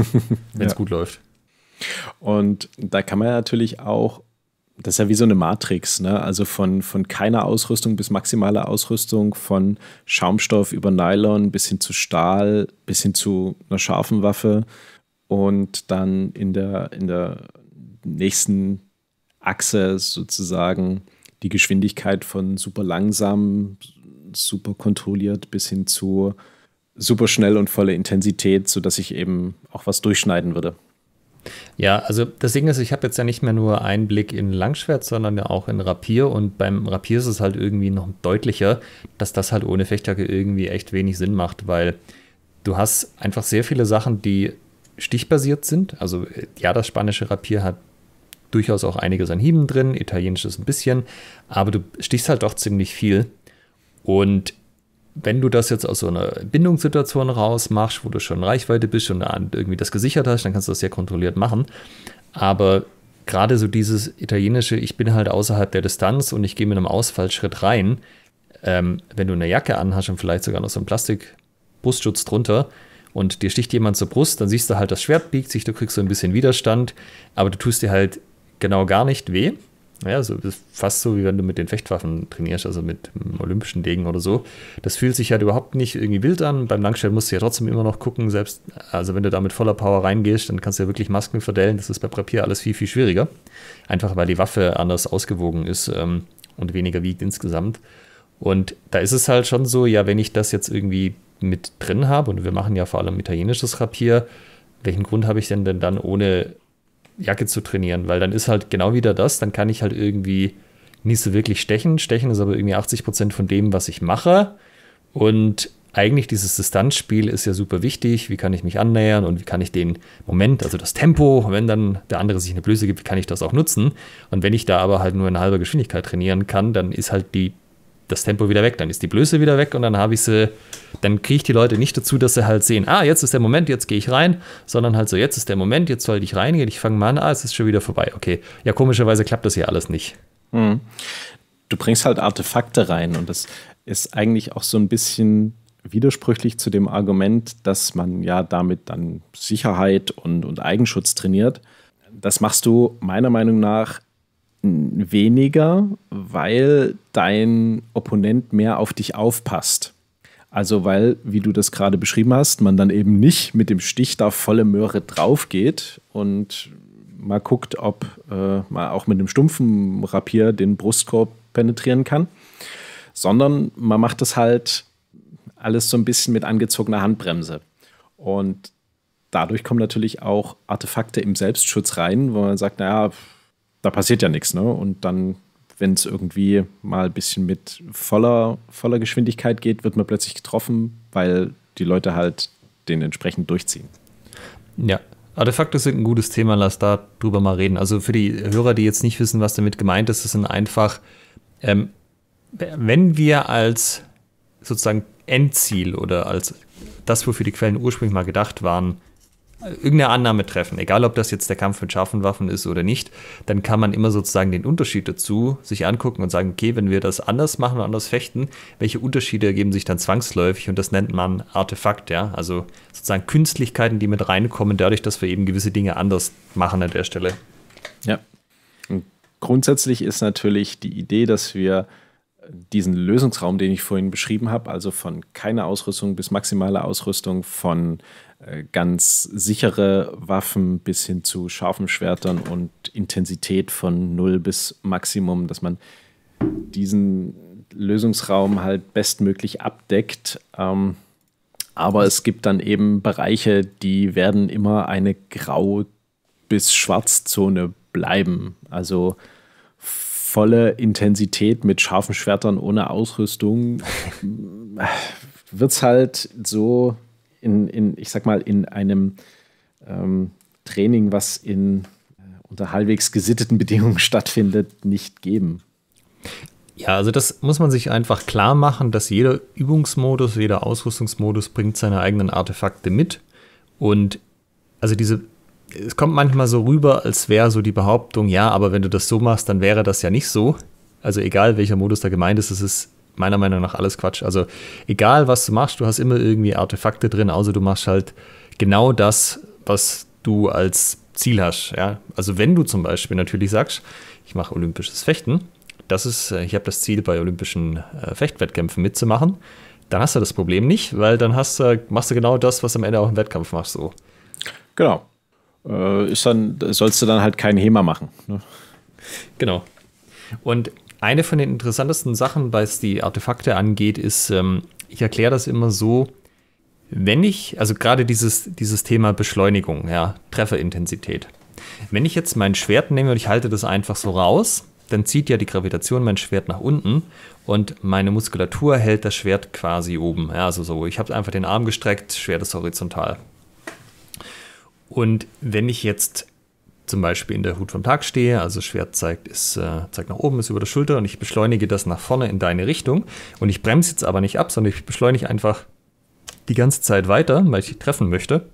Speaker 2: wenn es ja. gut läuft. Und da kann man natürlich auch das ist ja wie so
Speaker 1: eine Matrix, ne? Also von, von keiner Ausrüstung bis maximaler Ausrüstung, von Schaumstoff über Nylon bis hin zu Stahl, bis hin zu einer scharfen Waffe und dann in der, in der nächsten Achse sozusagen die Geschwindigkeit von super langsam, super kontrolliert bis hin zu super schnell und voller Intensität, sodass ich eben auch was durchschneiden würde.
Speaker 2: Ja, also das Ding ist, ich habe jetzt ja nicht mehr nur einen Blick in Langschwert, sondern ja auch in Rapier. Und beim Rapier ist es halt irgendwie noch deutlicher, dass das halt ohne Fechtjacke irgendwie echt wenig Sinn macht, weil du hast einfach sehr viele Sachen, die stichbasiert sind. Also äh, ja, das spanische Rapier hat durchaus auch einiges an Hieben drin, italienisches ein bisschen, aber du stichst halt doch ziemlich viel. Und wenn du das jetzt aus so einer Bindungssituation raus machst, wo du schon Reichweite bist und irgendwie das gesichert hast, dann kannst du das sehr kontrolliert machen. Aber gerade so dieses italienische, ich bin halt außerhalb der Distanz und ich gehe mit einem Ausfallschritt rein, ähm, wenn du eine Jacke anhast und vielleicht sogar noch so einen Plastikbrustschutz drunter und dir sticht jemand zur Brust, dann siehst du halt, das Schwert biegt sich, du kriegst so ein bisschen Widerstand, aber du tust dir halt genau gar nicht weh naja, so, fast so, wie wenn du mit den Fechtwaffen trainierst, also mit dem olympischen Degen oder so. Das fühlt sich halt überhaupt nicht irgendwie wild an. Beim Langstellen musst du ja trotzdem immer noch gucken, selbst, also wenn du da mit voller Power reingehst, dann kannst du ja wirklich Masken verdellen. Das ist bei Papier alles viel, viel schwieriger. Einfach weil die Waffe anders ausgewogen ist ähm, und weniger wiegt insgesamt. Und da ist es halt schon so, ja, wenn ich das jetzt irgendwie mit drin habe, und wir machen ja vor allem italienisches Rapier, welchen Grund habe ich denn denn dann ohne Jacke zu trainieren, weil dann ist halt genau wieder das, dann kann ich halt irgendwie nicht so wirklich stechen. Stechen ist aber irgendwie 80% Prozent von dem, was ich mache. Und eigentlich dieses Distanzspiel ist ja super wichtig. Wie kann ich mich annähern und wie kann ich den Moment, also das Tempo, wenn dann der andere sich eine Blöße gibt, wie kann ich das auch nutzen? Und wenn ich da aber halt nur in halber Geschwindigkeit trainieren kann, dann ist halt die das Tempo wieder weg, dann ist die Blöße wieder weg und dann habe ich sie, dann kriege ich die Leute nicht dazu, dass sie halt sehen, ah, jetzt ist der Moment, jetzt gehe ich rein, sondern halt so, jetzt ist der Moment, jetzt sollte ich reingehen, ich fange mal an, ah, es ist schon wieder vorbei, okay. Ja, komischerweise klappt das hier alles nicht.
Speaker 1: Mhm. Du bringst halt Artefakte rein und das ist eigentlich auch so ein bisschen widersprüchlich zu dem Argument, dass man ja damit dann Sicherheit und, und Eigenschutz trainiert. Das machst du meiner Meinung nach weniger, weil dein Opponent mehr auf dich aufpasst. Also weil, wie du das gerade beschrieben hast, man dann eben nicht mit dem Stich da volle Möhre drauf geht und mal guckt, ob äh, man auch mit einem stumpfen Rapier den Brustkorb penetrieren kann, sondern man macht das halt alles so ein bisschen mit angezogener Handbremse. Und dadurch kommen natürlich auch Artefakte im Selbstschutz rein, wo man sagt, naja, da passiert ja nichts. Ne? Und dann, wenn es irgendwie mal ein bisschen mit voller, voller Geschwindigkeit geht, wird man plötzlich getroffen, weil die Leute halt den entsprechend durchziehen.
Speaker 2: Ja, Artefakte sind ein gutes Thema, lass da drüber mal reden. Also für die Hörer, die jetzt nicht wissen, was damit gemeint ist, das sind einfach, ähm, wenn wir als sozusagen Endziel oder als das, wofür die Quellen ursprünglich mal gedacht waren, irgendeine Annahme treffen, egal ob das jetzt der Kampf mit scharfen Waffen ist oder nicht, dann kann man immer sozusagen den Unterschied dazu sich angucken und sagen, okay, wenn wir das anders machen und anders fechten, welche Unterschiede ergeben sich dann zwangsläufig und das nennt man Artefakt, ja, also sozusagen Künstlichkeiten, die mit reinkommen, dadurch, dass wir eben gewisse Dinge anders machen an der Stelle. Ja.
Speaker 1: Und grundsätzlich ist natürlich die Idee, dass wir diesen Lösungsraum, den ich vorhin beschrieben habe, also von keiner Ausrüstung bis maximaler Ausrüstung, von äh, ganz sichere Waffen bis hin zu scharfen Schwertern und Intensität von Null bis Maximum, dass man diesen Lösungsraum halt bestmöglich abdeckt. Ähm, aber es gibt dann eben Bereiche, die werden immer eine Grau- bis Schwarzzone bleiben. Also volle Intensität mit scharfen Schwertern ohne Ausrüstung äh, wird es halt so in, in ich sag mal, in einem ähm, Training, was in äh, unter halbwegs gesitteten Bedingungen stattfindet, nicht
Speaker 2: geben. Ja, also das muss man sich einfach klar machen, dass jeder Übungsmodus, jeder Ausrüstungsmodus bringt seine eigenen Artefakte mit. Und also diese, es kommt manchmal so rüber, als wäre so die Behauptung, ja, aber wenn du das so machst, dann wäre das ja nicht so. Also egal welcher Modus da gemeint ist, es ist meiner Meinung nach alles Quatsch. Also egal, was du machst, du hast immer irgendwie Artefakte drin, außer du machst halt genau das, was du als Ziel hast. Ja? Also wenn du zum Beispiel natürlich sagst, ich mache olympisches Fechten, das ist, äh, ich habe das Ziel, bei olympischen äh, Fechtwettkämpfen mitzumachen, dann hast du das Problem nicht, weil dann hast du, machst du genau das, was am Ende auch im Wettkampf machst. So. Genau. Äh, ist dann, sollst du dann halt kein HEMA machen. Ne? Genau. Und eine von den interessantesten Sachen, was die Artefakte angeht, ist, ähm, ich erkläre das immer so, wenn ich, also gerade dieses, dieses Thema Beschleunigung, ja, Trefferintensität. Wenn ich jetzt mein Schwert nehme und ich halte das einfach so raus, dann zieht ja die Gravitation mein Schwert nach unten und meine Muskulatur hält das Schwert quasi oben. Ja, also so, ich habe einfach den Arm gestreckt, Schwert ist horizontal. Und wenn ich jetzt zum Beispiel in der Hut vom Tag stehe, also Schwert zeigt, ist, äh, zeigt nach oben, ist über der Schulter und ich beschleunige das nach vorne in deine Richtung und ich bremse jetzt aber nicht ab, sondern ich beschleunige einfach die ganze Zeit weiter, weil ich dich treffen möchte.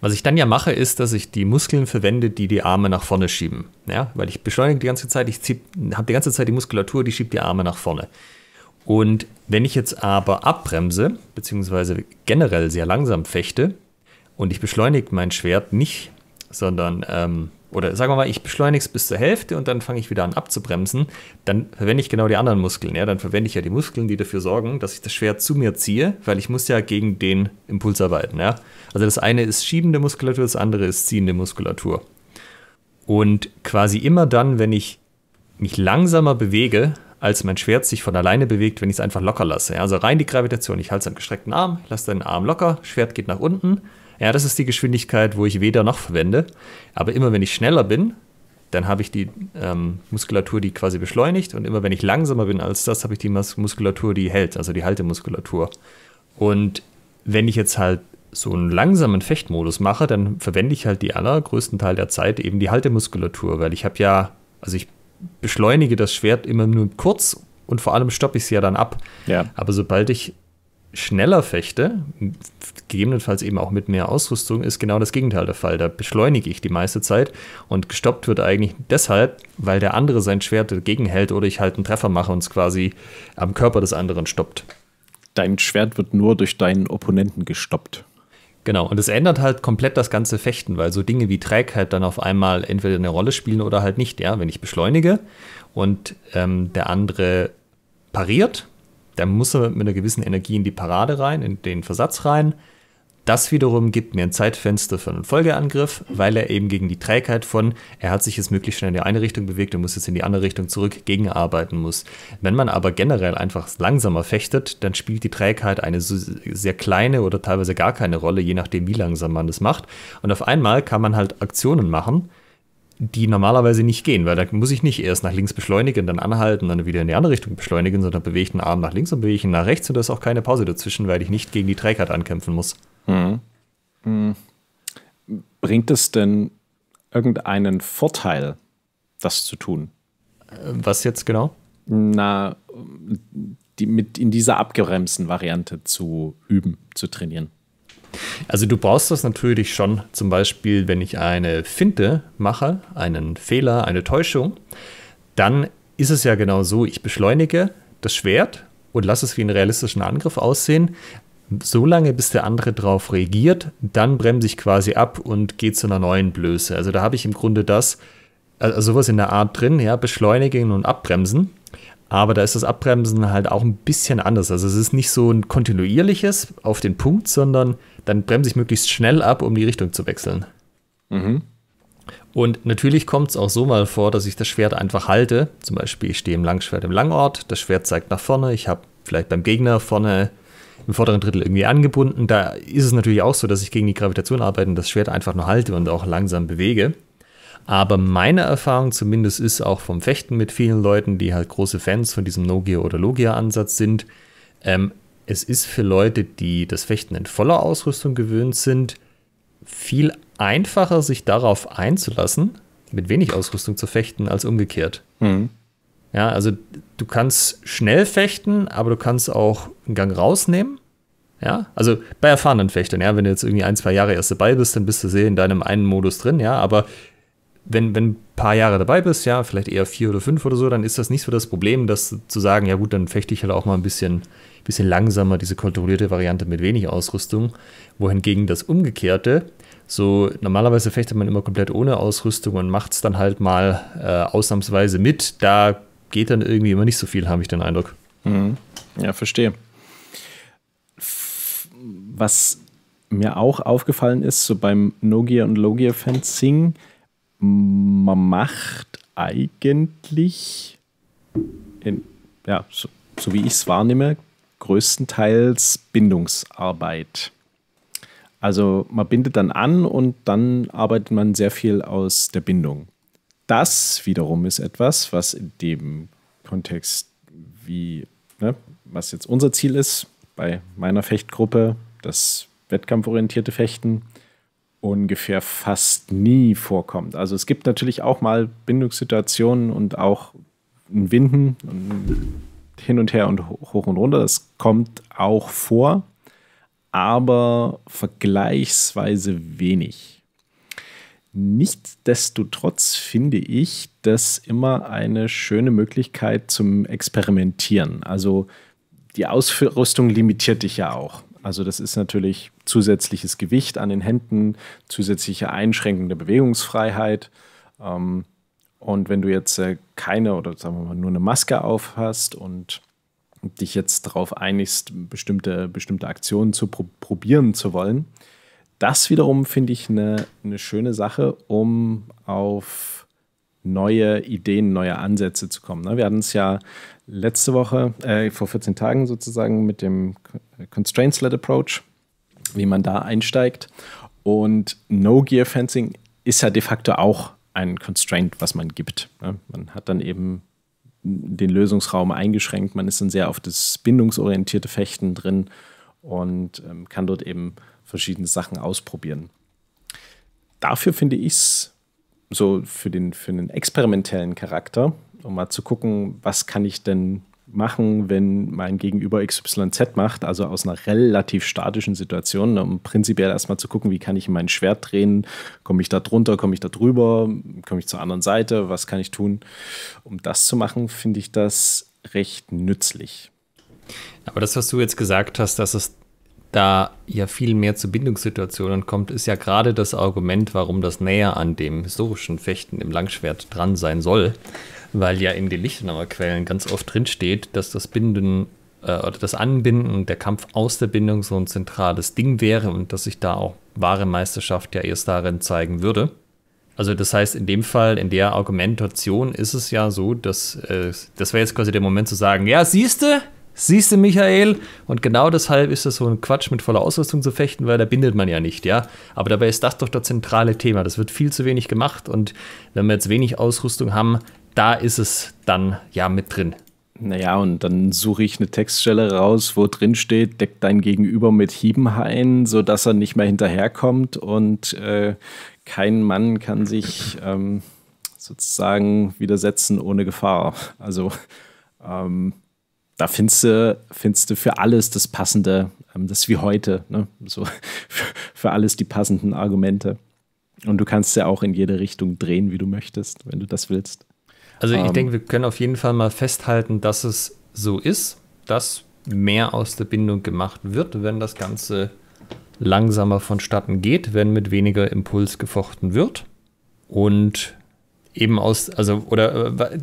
Speaker 2: Was ich dann ja mache, ist, dass ich die Muskeln verwende, die die Arme nach vorne schieben. Ja, weil ich beschleunige die ganze Zeit, ich habe die ganze Zeit die Muskulatur, die schiebt die Arme nach vorne. Und wenn ich jetzt aber abbremse, beziehungsweise generell sehr langsam fechte und ich beschleunige mein Schwert nicht sondern, ähm, oder sagen wir mal, ich beschleunige es bis zur Hälfte und dann fange ich wieder an abzubremsen, dann verwende ich genau die anderen Muskeln. Ja? Dann verwende ich ja die Muskeln, die dafür sorgen, dass ich das Schwert zu mir ziehe, weil ich muss ja gegen den Impuls arbeiten. Ja? Also das eine ist schiebende Muskulatur, das andere ist ziehende Muskulatur. Und quasi immer dann, wenn ich mich langsamer bewege, als mein Schwert sich von alleine bewegt, wenn ich es einfach locker lasse. Ja? Also rein die Gravitation. Ich halte es am gestreckten Arm, lasse deinen Arm locker, Schwert geht nach unten ja, das ist die Geschwindigkeit, wo ich weder noch verwende. Aber immer wenn ich schneller bin, dann habe ich die ähm, Muskulatur, die quasi beschleunigt. Und immer wenn ich langsamer bin als das, habe ich die Mus Muskulatur, die hält, also die Haltemuskulatur. Und wenn ich jetzt halt so einen langsamen Fechtmodus mache, dann verwende ich halt die allergrößten Teil der Zeit eben die Haltemuskulatur, weil ich habe ja, also ich beschleunige das Schwert immer nur kurz und vor allem stoppe ich es ja dann ab. Ja. Aber sobald ich schneller fechte, gegebenenfalls eben auch mit mehr Ausrüstung, ist genau das Gegenteil der Fall. Da beschleunige ich die meiste Zeit und gestoppt wird eigentlich deshalb, weil der andere sein Schwert dagegen hält oder ich halt einen Treffer mache und es quasi am Körper des anderen stoppt. Dein Schwert wird nur durch deinen Opponenten gestoppt. Genau, und es ändert halt komplett das ganze Fechten, weil so Dinge wie Trägheit dann auf einmal entweder eine Rolle spielen oder halt nicht. Ja, wenn ich beschleunige und ähm, der andere pariert, da muss er mit einer gewissen Energie in die Parade rein, in den Versatz rein. Das wiederum gibt mir ein Zeitfenster für einen Folgeangriff, weil er eben gegen die Trägheit von, er hat sich jetzt möglichst schnell in die eine Richtung bewegt und muss jetzt in die andere Richtung zurück, gegenarbeiten muss. Wenn man aber generell einfach langsamer fechtet, dann spielt die Trägheit eine sehr kleine oder teilweise gar keine Rolle, je nachdem, wie langsam man das macht. Und auf einmal kann man halt Aktionen machen, die normalerweise nicht gehen, weil da muss ich nicht erst nach links beschleunigen, dann anhalten, dann wieder in die andere Richtung beschleunigen, sondern bewege ich den Arm nach links und bewege ihn nach rechts und da ist auch keine Pause dazwischen, weil ich nicht gegen die Trägheit ankämpfen muss. Mhm. Mhm. Bringt
Speaker 1: es denn irgendeinen Vorteil, das zu tun? Äh, was jetzt genau? Na, die, mit in dieser abgebremsten Variante
Speaker 2: zu üben, zu trainieren. Also du brauchst das natürlich schon, zum Beispiel, wenn ich eine Finte mache, einen Fehler, eine Täuschung, dann ist es ja genau so, ich beschleunige das Schwert und lasse es wie einen realistischen Angriff aussehen, so lange, bis der andere drauf reagiert, dann bremse ich quasi ab und gehe zu einer neuen Blöße. Also da habe ich im Grunde das, also sowas in der Art drin, ja, beschleunigen und abbremsen. Aber da ist das Abbremsen halt auch ein bisschen anders. Also es ist nicht so ein kontinuierliches auf den Punkt, sondern dann bremse ich möglichst schnell ab, um die Richtung zu wechseln. Mhm. Und natürlich kommt es auch so mal vor, dass ich das Schwert einfach halte. Zum Beispiel, ich stehe im Langschwert im Langort, das Schwert zeigt nach vorne, ich habe vielleicht beim Gegner vorne im vorderen Drittel irgendwie angebunden. Da ist es natürlich auch so, dass ich gegen die Gravitation arbeite und das Schwert einfach nur halte und auch langsam bewege. Aber meine Erfahrung zumindest ist auch vom Fechten mit vielen Leuten, die halt große Fans von diesem Nogia oder Logia-Ansatz sind, ähm, es ist für Leute, die das Fechten in voller Ausrüstung gewöhnt sind, viel einfacher, sich darauf einzulassen, mit wenig Ausrüstung zu fechten, als umgekehrt. Mhm. Ja, also du kannst schnell fechten, aber du kannst auch einen Gang rausnehmen. Ja, also bei erfahrenen Fechtern, ja, wenn du jetzt irgendwie ein, zwei Jahre erst dabei bist, dann bist du sehr in deinem einen Modus drin, ja, aber wenn, wenn ein paar Jahre dabei bist, ja, vielleicht eher vier oder fünf oder so, dann ist das nicht so das Problem, dass zu sagen, ja gut, dann fechte ich halt auch mal ein bisschen bisschen langsamer, diese kontrollierte Variante mit wenig Ausrüstung, wohingegen das Umgekehrte, so normalerweise fechtet man immer komplett ohne Ausrüstung und macht es dann halt mal äh, ausnahmsweise mit, da geht dann irgendwie immer nicht so viel, habe ich den Eindruck. Mhm. Ja, verstehe.
Speaker 1: Was mir auch aufgefallen ist, so beim No-Gear und Logia fencing man macht eigentlich, in, ja, so, so wie ich es wahrnehme, größtenteils Bindungsarbeit. Also man bindet dann an und dann arbeitet man sehr viel aus der Bindung. Das wiederum ist etwas, was in dem Kontext, wie, ne, was jetzt unser Ziel ist, bei meiner Fechtgruppe, das wettkampforientierte Fechten, ungefähr fast nie vorkommt. Also es gibt natürlich auch mal Bindungssituationen und auch ein Winden und hin und her und hoch und runter. Das kommt auch vor, aber vergleichsweise wenig. Nichtsdestotrotz finde ich das immer eine schöne Möglichkeit zum Experimentieren. Also die Ausrüstung limitiert dich ja auch. Also das ist natürlich zusätzliches Gewicht an den Händen, zusätzliche Einschränkung der Bewegungsfreiheit. Ähm, und wenn du jetzt äh, keine oder sagen wir mal nur eine Maske auf hast und dich jetzt darauf einigst, bestimmte, bestimmte Aktionen zu pro probieren zu wollen, das wiederum finde ich eine, eine schöne Sache, um auf neue Ideen, neue Ansätze zu kommen. Ne? Wir hatten es ja letzte Woche, äh, vor 14 Tagen sozusagen, mit dem Constraints-Led Approach, wie man da einsteigt. Und No-Gear-Fencing ist ja de facto auch ein Constraint, was man gibt. Ne? Man hat dann eben den Lösungsraum eingeschränkt, man ist dann sehr auf das bindungsorientierte Fechten drin und ähm, kann dort eben verschiedene Sachen ausprobieren. Dafür finde ich es so für den, für den experimentellen Charakter, um mal zu gucken, was kann ich denn machen, wenn mein Gegenüber XYZ macht, also aus einer relativ statischen Situation, um prinzipiell erstmal zu gucken, wie kann ich mein Schwert drehen, komme ich da drunter, komme ich da drüber, komme ich zur anderen Seite, was kann ich tun, um das zu machen, finde ich das recht nützlich.
Speaker 2: Aber das, was du jetzt gesagt hast, dass es da ja viel mehr zu Bindungssituationen kommt, ist ja gerade das Argument, warum das näher an dem historischen Fechten im Langschwert dran sein soll weil ja in den Lichtenauer Quellen ganz oft drin steht, dass das Binden äh, oder das Anbinden und der Kampf aus der Bindung so ein zentrales Ding wäre und dass sich da auch wahre Meisterschaft ja erst darin zeigen würde. Also das heißt, in dem Fall, in der Argumentation ist es ja so, dass äh, das wäre jetzt quasi der Moment zu sagen, ja, siehste, siehste Michael, und genau deshalb ist das so ein Quatsch, mit voller Ausrüstung zu fechten, weil da bindet man ja nicht, ja. Aber dabei ist das doch das zentrale Thema. Das wird viel zu wenig gemacht und wenn wir jetzt wenig Ausrüstung haben, da ist es dann ja mit drin.
Speaker 1: Naja, und dann suche ich eine Textstelle raus, wo drin steht, deckt dein Gegenüber mit Hieben ein, sodass er nicht mehr hinterherkommt und äh, kein Mann kann sich ähm, sozusagen widersetzen ohne Gefahr. Also ähm, da findest du, findest du für alles das Passende, ähm, das ist wie heute, ne? so, für alles die passenden Argumente. Und du kannst ja auch in jede Richtung drehen, wie du möchtest, wenn du das willst. Also ich ähm, denke,
Speaker 2: wir können auf jeden Fall mal festhalten, dass es so ist, dass mehr aus der Bindung gemacht wird, wenn das Ganze langsamer vonstatten geht, wenn mit weniger Impuls gefochten wird. Und eben aus, also, oder äh,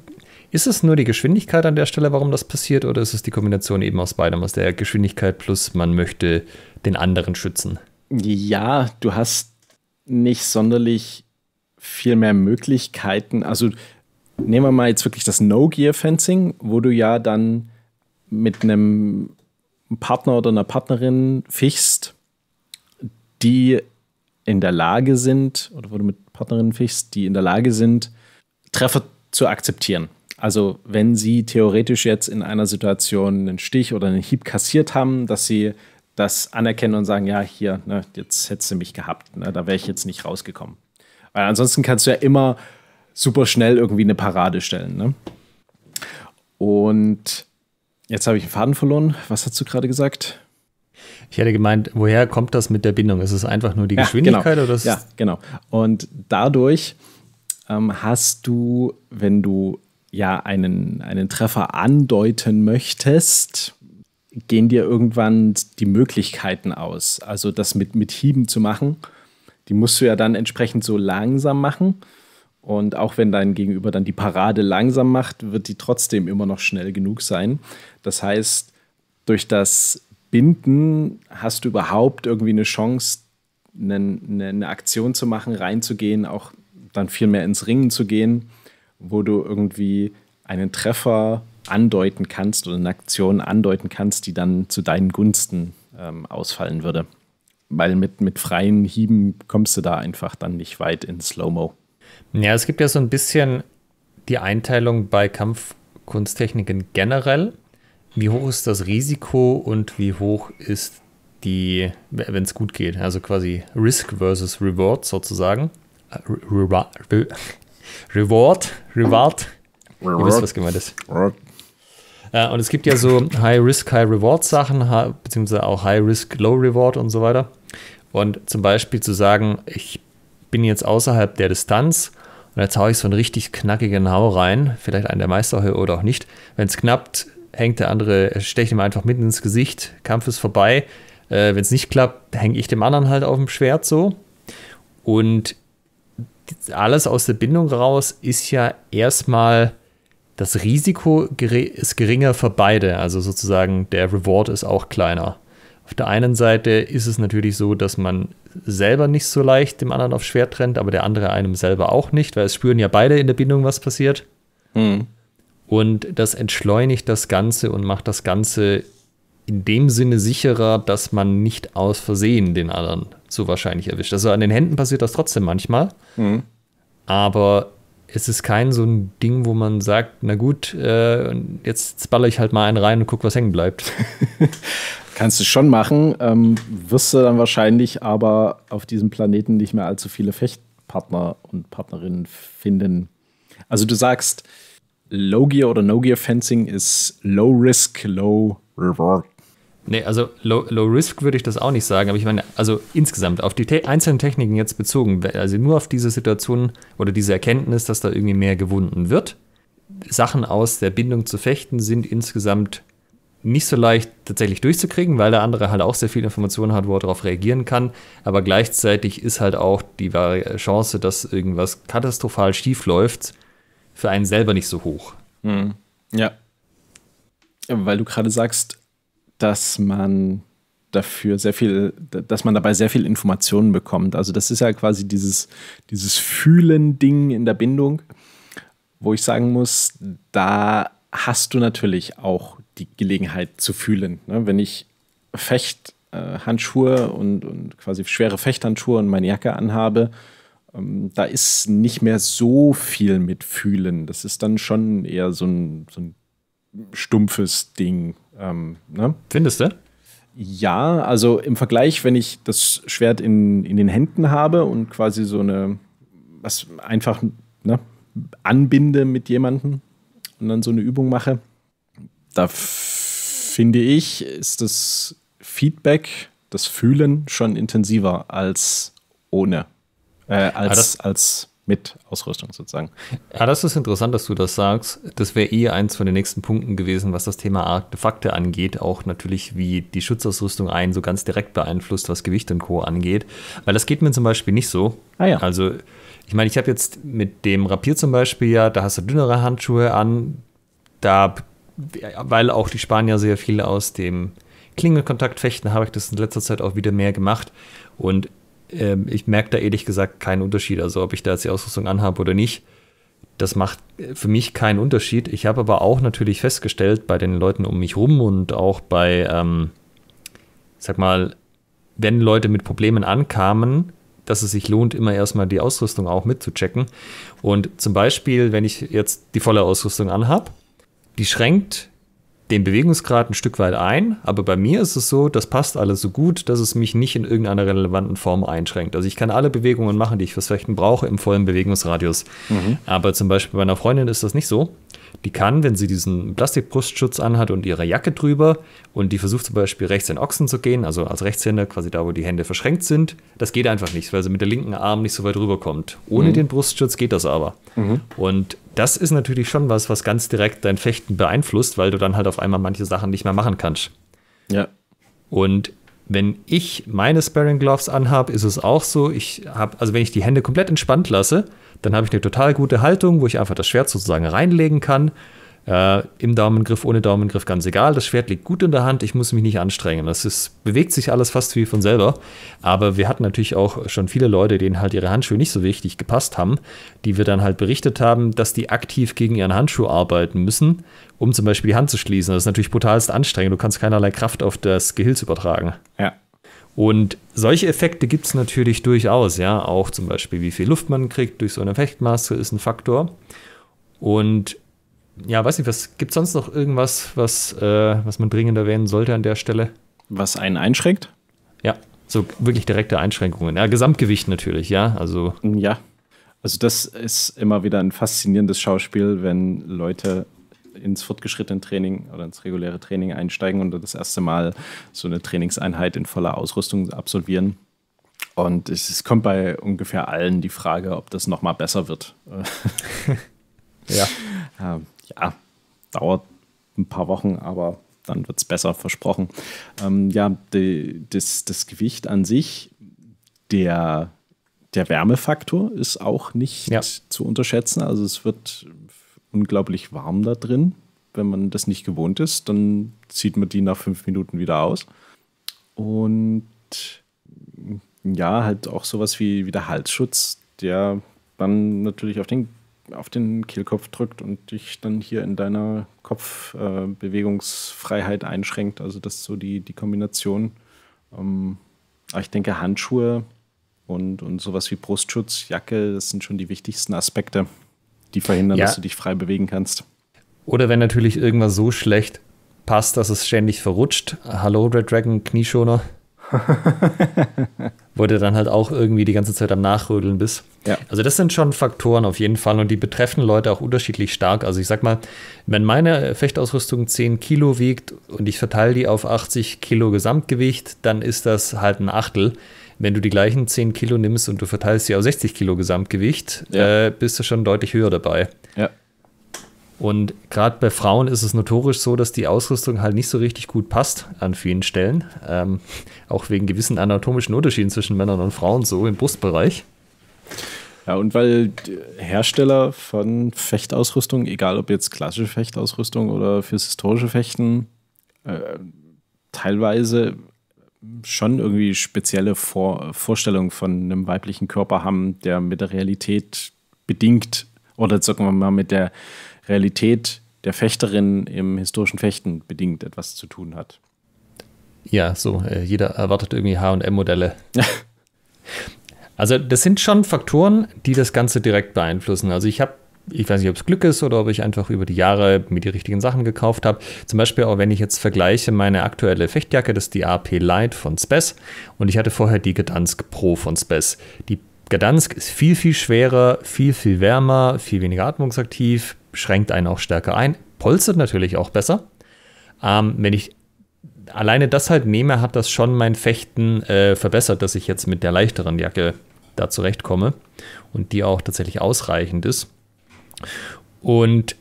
Speaker 2: ist es nur die Geschwindigkeit an der Stelle, warum das passiert, oder ist es die Kombination eben aus beidem, aus der Geschwindigkeit plus man möchte den anderen schützen?
Speaker 1: Ja, du hast nicht sonderlich viel mehr Möglichkeiten. Also nehmen wir mal jetzt wirklich das No-Gear-Fencing, wo du ja dann mit einem Partner oder einer Partnerin fichst, die in der Lage sind, oder wo du mit Partnerinnen fichst, die in der Lage sind, Treffer zu akzeptieren. Also wenn sie theoretisch jetzt in einer Situation einen Stich oder einen Hieb kassiert haben, dass sie das anerkennen und sagen, ja, hier, ne, jetzt hättest du mich gehabt, ne, da wäre ich jetzt nicht rausgekommen. Weil ansonsten kannst du ja immer super schnell irgendwie eine Parade stellen. Ne?
Speaker 2: Und jetzt habe ich einen Faden verloren. Was hast du gerade gesagt? Ich hätte gemeint, woher kommt das mit der Bindung? Ist es einfach nur die ja, genau. Geschwindigkeit genau. oder ist Ja, genau. Und dadurch ähm, hast du, wenn du ja einen,
Speaker 1: einen Treffer andeuten möchtest, gehen dir irgendwann die Möglichkeiten aus. Also das mit, mit Hieben zu machen, die musst du ja dann entsprechend so langsam machen und auch wenn dein Gegenüber dann die Parade langsam macht, wird die trotzdem immer noch schnell genug sein. Das heißt, durch das Binden hast du überhaupt irgendwie eine Chance, eine, eine Aktion zu machen, reinzugehen, auch dann viel mehr ins Ringen zu gehen, wo du irgendwie einen Treffer andeuten kannst oder eine Aktion andeuten kannst, die dann zu deinen Gunsten
Speaker 2: ähm, ausfallen würde. Weil mit, mit freien Hieben kommst du da einfach dann nicht weit in Slow-Mo. Ja, es gibt ja so ein bisschen die Einteilung bei Kampfkunsttechniken generell. Wie hoch ist das Risiko und wie hoch ist die, wenn es gut geht, also quasi Risk versus Reward sozusagen. Re Re äh, Re Reward, äh, Reward. Reward. Ihr wisst, was gemeint ist. Reward. Äh, und es gibt ja so High-Risk, High-Reward-Sachen, beziehungsweise auch High-Risk, Low-Reward und so weiter. Und zum Beispiel zu sagen, ich bin jetzt außerhalb der Distanz und jetzt haue ich so einen richtig knackigen Hau rein, vielleicht einen der Meisterhöhe oder auch nicht. Wenn es knappt, hängt der andere, steche ihm einfach mitten ins Gesicht, Kampf ist vorbei. Äh, Wenn es nicht klappt, hänge ich dem anderen halt auf dem Schwert so. Und alles aus der Bindung raus ist ja erstmal das Risiko ist geringer für beide. Also sozusagen der Reward ist auch kleiner. Auf der einen Seite ist es natürlich so, dass man selber nicht so leicht dem anderen auf Schwert trennt, aber der andere einem selber auch nicht, weil es spüren ja beide in der Bindung, was passiert. Mhm. Und das entschleunigt das Ganze und macht das Ganze in dem Sinne sicherer, dass man nicht aus Versehen den anderen so wahrscheinlich erwischt. Also an den Händen passiert das trotzdem manchmal. Mhm. Aber es ist kein so ein Ding, wo man sagt, na gut, äh, jetzt baller ich halt mal einen rein und guck, was hängen bleibt. Kannst du schon machen,
Speaker 1: ähm, wirst du dann wahrscheinlich aber auf diesem Planeten nicht mehr allzu viele Fechtpartner und Partnerinnen finden. Also du sagst, Low Gear oder No Gear Fencing ist Low Risk, Low Reward.
Speaker 2: Nee, also low, low Risk würde ich das auch nicht sagen, aber ich meine, also insgesamt auf die te einzelnen Techniken jetzt bezogen, also nur auf diese Situation oder diese Erkenntnis, dass da irgendwie mehr gewunden wird. Sachen aus der Bindung zu fechten sind insgesamt nicht so leicht tatsächlich durchzukriegen, weil der andere halt auch sehr viel Informationen hat, wo er darauf reagieren kann. Aber gleichzeitig ist halt auch die Chance, dass irgendwas katastrophal schief läuft, für einen selber nicht so hoch. Mhm.
Speaker 1: Ja. Weil du gerade sagst, dass man dafür sehr viel, dass man dabei sehr viel Informationen bekommt. Also das ist ja quasi dieses, dieses Fühlen-Ding in der Bindung, wo ich sagen muss, da hast du natürlich auch die Gelegenheit zu fühlen. Ne? Wenn ich Fechthandschuhe äh, und, und quasi schwere Fechthandschuhe und meine Jacke anhabe, ähm, da ist nicht mehr so viel mit Fühlen. Das ist dann schon eher so ein, so ein stumpfes Ding, ähm, ne? Findest du? Ja, also im Vergleich, wenn ich das Schwert in, in den Händen habe und quasi so eine, was einfach ne, anbinde mit jemandem und dann so eine Übung mache, da finde ich, ist das Feedback, das Fühlen schon intensiver als ohne. Äh, als, ah, das, als mit Ausrüstung sozusagen.
Speaker 2: Ja, ah, das ist interessant, dass du das sagst. Das wäre eh eins von den nächsten Punkten gewesen, was das Thema Artefakte angeht. Auch natürlich, wie die Schutzausrüstung einen so ganz direkt beeinflusst, was Gewicht und Co. angeht. Weil das geht mir zum Beispiel nicht so. Ah, ja. Also, ich meine, ich habe jetzt mit dem Rapier zum Beispiel ja, da hast du dünnere Handschuhe an. Da, weil auch die Spanier sehr viel aus dem Klingelkontakt fechten, habe ich das in letzter Zeit auch wieder mehr gemacht. Und ähm, ich merke da ehrlich gesagt keinen Unterschied. Also ob ich da jetzt die Ausrüstung anhabe oder nicht, das macht äh, für mich keinen Unterschied. Ich habe aber auch natürlich festgestellt bei den Leuten um mich rum und auch bei, ähm, sag mal, wenn Leute mit Problemen ankamen, dass es sich lohnt, immer erstmal die Ausrüstung auch mitzuchecken. Und zum Beispiel, wenn ich jetzt die volle Ausrüstung anhabe, die schränkt den Bewegungsgrad ein Stück weit ein, aber bei mir ist es so, das passt alles so gut, dass es mich nicht in irgendeiner relevanten Form einschränkt. Also ich kann alle Bewegungen machen, die ich fürs Fechten brauche, im vollen Bewegungsradius. Mhm. Aber zum Beispiel bei einer Freundin ist das nicht so. Die kann, wenn sie diesen Plastikbrustschutz anhat und ihre Jacke drüber und die versucht zum Beispiel rechts in Ochsen zu gehen, also als Rechtshänder quasi da, wo die Hände verschränkt sind, das geht einfach nicht, weil sie mit der linken Arm nicht so weit rüberkommt. Ohne mhm. den Brustschutz geht das aber. Mhm. Und das ist natürlich schon was, was ganz direkt dein Fechten beeinflusst, weil du dann halt auf einmal manche Sachen nicht mehr machen kannst. Ja. Und wenn ich meine Sparring Gloves anhabe, ist es auch so, ich habe, also wenn ich die Hände komplett entspannt lasse, dann habe ich eine total gute Haltung, wo ich einfach das Schwert sozusagen reinlegen kann. Äh, Im Daumengriff, ohne Daumengriff, ganz egal. Das Schwert liegt gut in der Hand, ich muss mich nicht anstrengen. Das ist, bewegt sich alles fast wie von selber. Aber wir hatten natürlich auch schon viele Leute, denen halt ihre Handschuhe nicht so wichtig gepasst haben, die wir dann halt berichtet haben, dass die aktiv gegen ihren Handschuh arbeiten müssen, um zum Beispiel die Hand zu schließen. Das ist natürlich brutalst anstrengend. Du kannst keinerlei Kraft auf das Gehilz übertragen. Ja. Und solche Effekte gibt es natürlich durchaus, ja. Auch zum Beispiel, wie viel Luft man kriegt durch so eine Fechtmaske ist ein Faktor. Und ja, weiß nicht, was gibt es sonst noch irgendwas, was, äh, was man dringend erwähnen sollte an der Stelle? Was einen einschränkt? Ja, so wirklich direkte Einschränkungen. Ja, Gesamtgewicht natürlich, ja. Also. Ja.
Speaker 1: Also das ist immer wieder ein faszinierendes Schauspiel, wenn Leute ins fortgeschrittene Training oder ins reguläre Training einsteigen und das erste Mal so eine Trainingseinheit in voller Ausrüstung absolvieren. Und es, es kommt bei ungefähr allen die Frage, ob das nochmal besser wird. ja. Ähm, ja, dauert ein paar Wochen, aber dann wird es besser, versprochen. Ähm, ja, die, das, das, Gewicht an sich, der, der Wärmefaktor ist auch nicht ja. zu unterschätzen. Also es wird unglaublich warm da drin. Wenn man das nicht gewohnt ist, dann zieht man die nach fünf Minuten wieder aus. Und ja, halt auch sowas wie, wie der Halsschutz, der dann natürlich auf den, auf den Kehlkopf drückt und dich dann hier in deiner Kopfbewegungsfreiheit äh, einschränkt. Also das ist so die, die Kombination. Ähm, aber ich denke, Handschuhe und, und sowas wie Brustschutz, Jacke, das sind schon die wichtigsten Aspekte die verhindern, ja. dass du dich frei bewegen kannst.
Speaker 2: Oder wenn natürlich irgendwas so schlecht passt, dass es ständig verrutscht. Hallo Red Dragon Knieschoner. wo du dann halt auch irgendwie die ganze Zeit am Nachrödeln bist. Ja. Also das sind schon Faktoren auf jeden Fall und die betreffen Leute auch unterschiedlich stark. Also ich sag mal, wenn meine Fechtausrüstung 10 Kilo wiegt und ich verteile die auf 80 Kilo Gesamtgewicht, dann ist das halt ein Achtel. Wenn du die gleichen 10 Kilo nimmst und du verteilst sie auf 60 Kilo Gesamtgewicht, ja. äh, bist du schon deutlich höher dabei. Ja. Und gerade bei Frauen ist es notorisch so, dass die Ausrüstung halt nicht so richtig gut passt an vielen Stellen. Ähm, auch wegen gewissen anatomischen Unterschieden zwischen Männern und Frauen, so im Brustbereich. Ja,
Speaker 1: und weil Hersteller von Fechtausrüstung,
Speaker 2: egal ob jetzt klassische Fechtausrüstung
Speaker 1: oder fürs historische Fechten, äh, teilweise schon irgendwie spezielle Vor Vorstellungen von einem weiblichen Körper haben, der mit der Realität bedingt oder sagen wir mal mit der Realität der Fechterin im historischen Fechten bedingt etwas zu tun hat.
Speaker 2: Ja, so, äh, jeder erwartet irgendwie HM-Modelle. also, das sind schon Faktoren, die das Ganze direkt beeinflussen. Also, ich habe ich weiß nicht, ob es Glück ist oder ob ich einfach über die Jahre mir die richtigen Sachen gekauft habe. Zum Beispiel auch, wenn ich jetzt vergleiche, meine aktuelle Fechtjacke, das ist die AP Light von Spess und ich hatte vorher die Gdansk Pro von Spess. Die Gdansk ist viel, viel schwerer, viel, viel wärmer, viel weniger atmungsaktiv, schränkt einen auch stärker ein, polstert natürlich auch besser. Ähm, wenn ich alleine das halt nehme, hat das schon mein Fechten äh, verbessert, dass ich jetzt mit der leichteren Jacke da zurechtkomme und die auch tatsächlich ausreichend ist. Und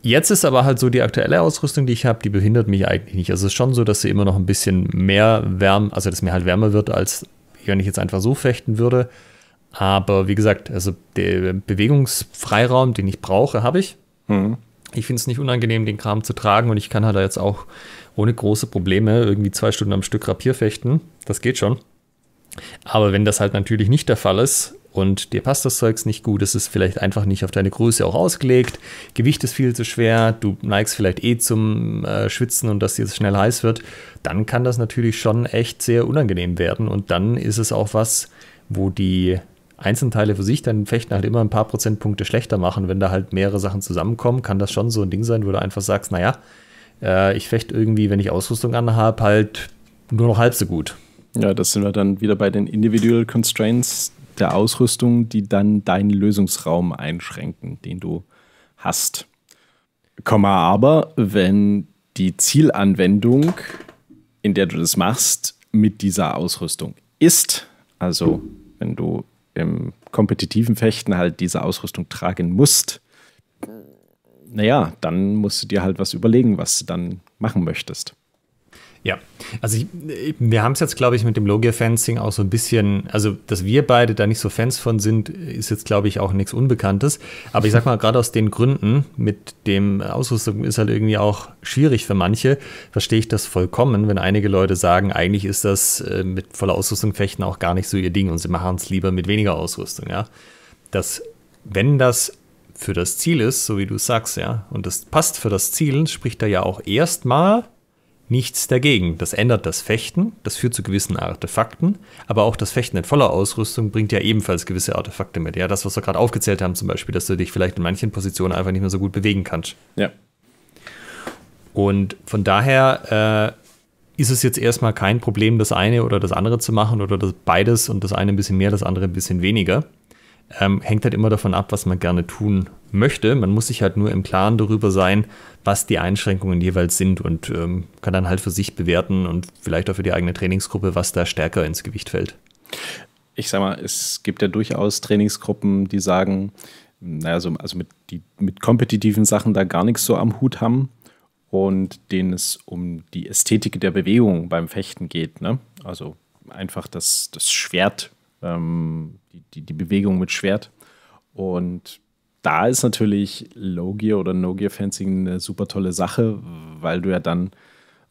Speaker 2: Jetzt ist aber halt so die aktuelle Ausrüstung, die ich habe, die behindert mich eigentlich nicht. Also es ist schon so, dass sie immer noch ein bisschen mehr Wärme, also dass mir halt wärmer wird, als wenn ich jetzt einfach so fechten würde. Aber wie gesagt, also der Bewegungsfreiraum, den ich brauche, habe ich. Mhm. Ich finde es nicht unangenehm, den Kram zu tragen und ich kann halt jetzt auch ohne große Probleme irgendwie zwei Stunden am Stück Rapier fechten. Das geht schon. Aber wenn das halt natürlich nicht der Fall ist, und dir passt das Zeugs nicht gut, es ist vielleicht einfach nicht auf deine Größe auch ausgelegt, Gewicht ist viel zu schwer, du neigst vielleicht eh zum äh, Schwitzen und dass dir es schnell heiß wird, dann kann das natürlich schon echt sehr unangenehm werden und dann ist es auch was, wo die Einzelteile für sich dann Fechten halt immer ein paar Prozentpunkte schlechter machen. Wenn da halt mehrere Sachen zusammenkommen, kann das schon so ein Ding sein, wo du einfach sagst, naja, äh, ich fechte irgendwie, wenn ich Ausrüstung anhabe, halt nur noch halb so gut.
Speaker 1: Ja, das sind wir dann wieder bei den Individual Constraints, der Ausrüstung, die dann deinen Lösungsraum einschränken, den du hast. Komma aber, wenn die Zielanwendung, in der du das machst, mit dieser Ausrüstung ist, also wenn du im kompetitiven Fechten halt diese Ausrüstung tragen musst, naja, dann musst du dir halt was überlegen, was du dann machen möchtest.
Speaker 2: Ja, also ich, wir haben es jetzt, glaube ich, mit dem Logia-Fencing auch so ein bisschen, also dass wir beide da nicht so Fans von sind, ist jetzt, glaube ich, auch nichts Unbekanntes. Aber ich sag mal, gerade aus den Gründen mit dem Ausrüstung ist halt irgendwie auch schwierig für manche, verstehe ich das vollkommen, wenn einige Leute sagen, eigentlich ist das äh, mit voller Ausrüstung fechten auch gar nicht so ihr Ding und sie machen es lieber mit weniger Ausrüstung, ja. Dass, wenn das für das Ziel ist, so wie du sagst, ja, und das passt für das Ziel, spricht da ja auch erstmal nichts dagegen. Das ändert das Fechten, das führt zu gewissen Artefakten, aber auch das Fechten in voller Ausrüstung bringt ja ebenfalls gewisse Artefakte mit. Ja, das, was wir gerade aufgezählt haben, zum Beispiel, dass du dich vielleicht in manchen Positionen einfach nicht mehr so gut bewegen kannst. Ja. Und von daher äh, ist es jetzt erstmal kein Problem, das eine oder das andere zu machen oder das beides und das eine ein bisschen mehr, das andere ein bisschen weniger ähm, hängt halt immer davon ab, was man gerne tun möchte. Man muss sich halt nur im Klaren darüber sein, was die Einschränkungen jeweils sind und ähm, kann dann halt für sich bewerten und vielleicht auch für die eigene Trainingsgruppe, was da stärker ins Gewicht fällt.
Speaker 1: Ich sag mal, es gibt ja durchaus Trainingsgruppen, die sagen, naja, so, also mit, die mit kompetitiven Sachen da gar nichts so am Hut haben und denen es um die Ästhetik der Bewegung beim Fechten geht. Ne? Also einfach das, das Schwert ähm, die, die, Bewegung mit Schwert. Und da ist natürlich Logia oder No Gear Fencing eine super tolle Sache, weil du ja dann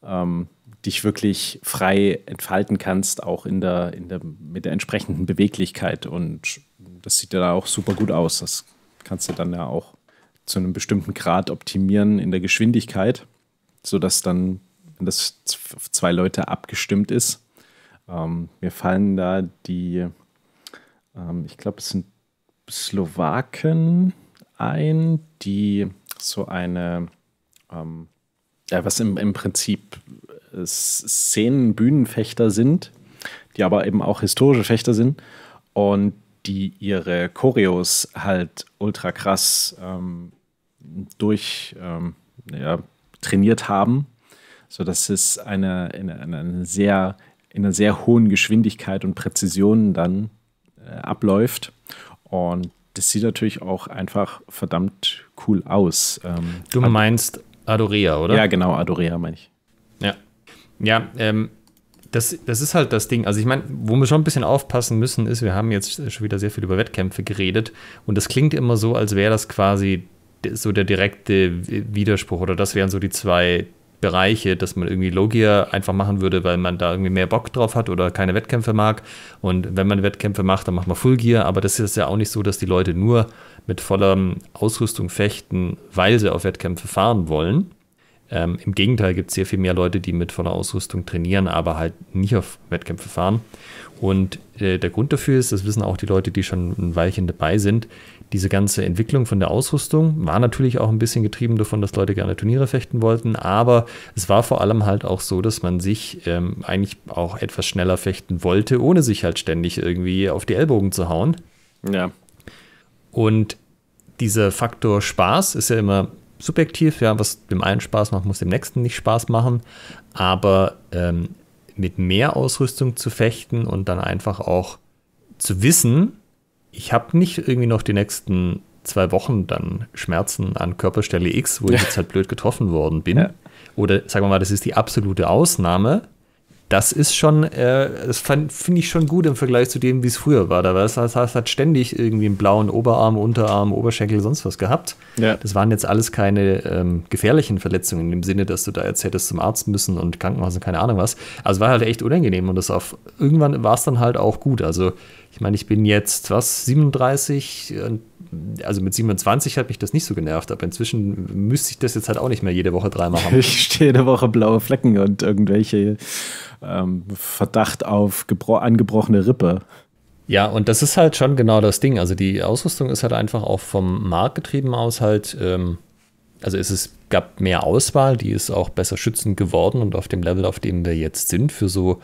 Speaker 1: ähm, dich wirklich frei entfalten kannst, auch in der, in der, mit der entsprechenden Beweglichkeit. Und das sieht ja da auch super gut aus. Das kannst du dann ja auch zu einem bestimmten Grad optimieren in der Geschwindigkeit, sodass dann, wenn das auf zwei Leute abgestimmt ist, ähm, mir fallen da die ähm, ich glaube, es sind Slowaken ein, die so eine, ähm, ja, was im, im Prinzip äh, Szenenbühnenfechter sind, die aber eben auch historische Fechter sind und die ihre Choreos halt ultra krass ähm, durch ähm, ja, trainiert haben, sodass es eine, in, eine sehr, in einer sehr hohen Geschwindigkeit und Präzision dann äh, abläuft. Und das sieht natürlich auch einfach verdammt cool aus. Ähm, du
Speaker 2: meinst Adorea, oder? Ja, genau,
Speaker 1: Adorea meine ich.
Speaker 2: Ja. Ja, ähm, das, das ist halt das Ding. Also ich meine, wo wir schon ein bisschen aufpassen müssen, ist, wir haben jetzt schon wieder sehr viel über Wettkämpfe geredet und das klingt immer so, als wäre das quasi so der direkte Widerspruch oder das wären so die zwei Bereiche, dass man irgendwie Logier einfach machen würde, weil man da irgendwie mehr Bock drauf hat oder keine Wettkämpfe mag. Und wenn man Wettkämpfe macht, dann macht man Full Gear. Aber das ist ja auch nicht so, dass die Leute nur mit voller ähm, Ausrüstung fechten, weil sie auf Wettkämpfe fahren wollen. Ähm, Im Gegenteil gibt es sehr viel mehr Leute, die mit voller Ausrüstung trainieren, aber halt nicht auf Wettkämpfe fahren. Und äh, der Grund dafür ist, das wissen auch die Leute, die schon ein Weilchen dabei sind, diese ganze Entwicklung von der Ausrüstung war natürlich auch ein bisschen getrieben davon, dass Leute gerne Turniere fechten wollten, aber es war vor allem halt auch so, dass man sich ähm, eigentlich auch etwas schneller fechten wollte, ohne sich halt ständig irgendwie auf die Ellbogen zu hauen. Ja. Und dieser Faktor Spaß ist ja immer subjektiv, ja, was dem einen Spaß macht, muss dem nächsten nicht Spaß machen, aber ähm, mit mehr Ausrüstung zu fechten und dann einfach auch zu wissen, ich habe nicht irgendwie noch die nächsten zwei Wochen dann Schmerzen an Körperstelle X, wo ich ja. jetzt halt blöd getroffen worden bin. Ja. Oder sagen wir mal, das ist die absolute Ausnahme. Das ist schon, äh, das finde ich schon gut im Vergleich zu dem, wie es früher war. Da war es, das hat ständig irgendwie einen blauen Oberarm, Unterarm, Oberschenkel, sonst was gehabt. Ja. Das waren jetzt alles keine ähm, gefährlichen Verletzungen im Sinne, dass du da jetzt hättest zum Arzt müssen und Krankenhaus und keine Ahnung was. Also war halt echt unangenehm und das auf irgendwann war es dann halt auch gut. Also ich meine, ich bin jetzt, was, 37? Also mit 27 hat mich das nicht so genervt, aber inzwischen müsste ich das jetzt halt auch nicht mehr jede Woche dreimal haben. Ich
Speaker 1: stehe jede Woche blaue Flecken und irgendwelche ähm, Verdacht auf angebrochene Rippe.
Speaker 2: Ja, und das ist halt schon genau das Ding. Also die Ausrüstung ist halt einfach auch vom Markt getrieben aus halt. Ähm, also es ist, gab mehr Auswahl, die ist auch besser schützend geworden und auf dem Level, auf dem wir jetzt sind, für so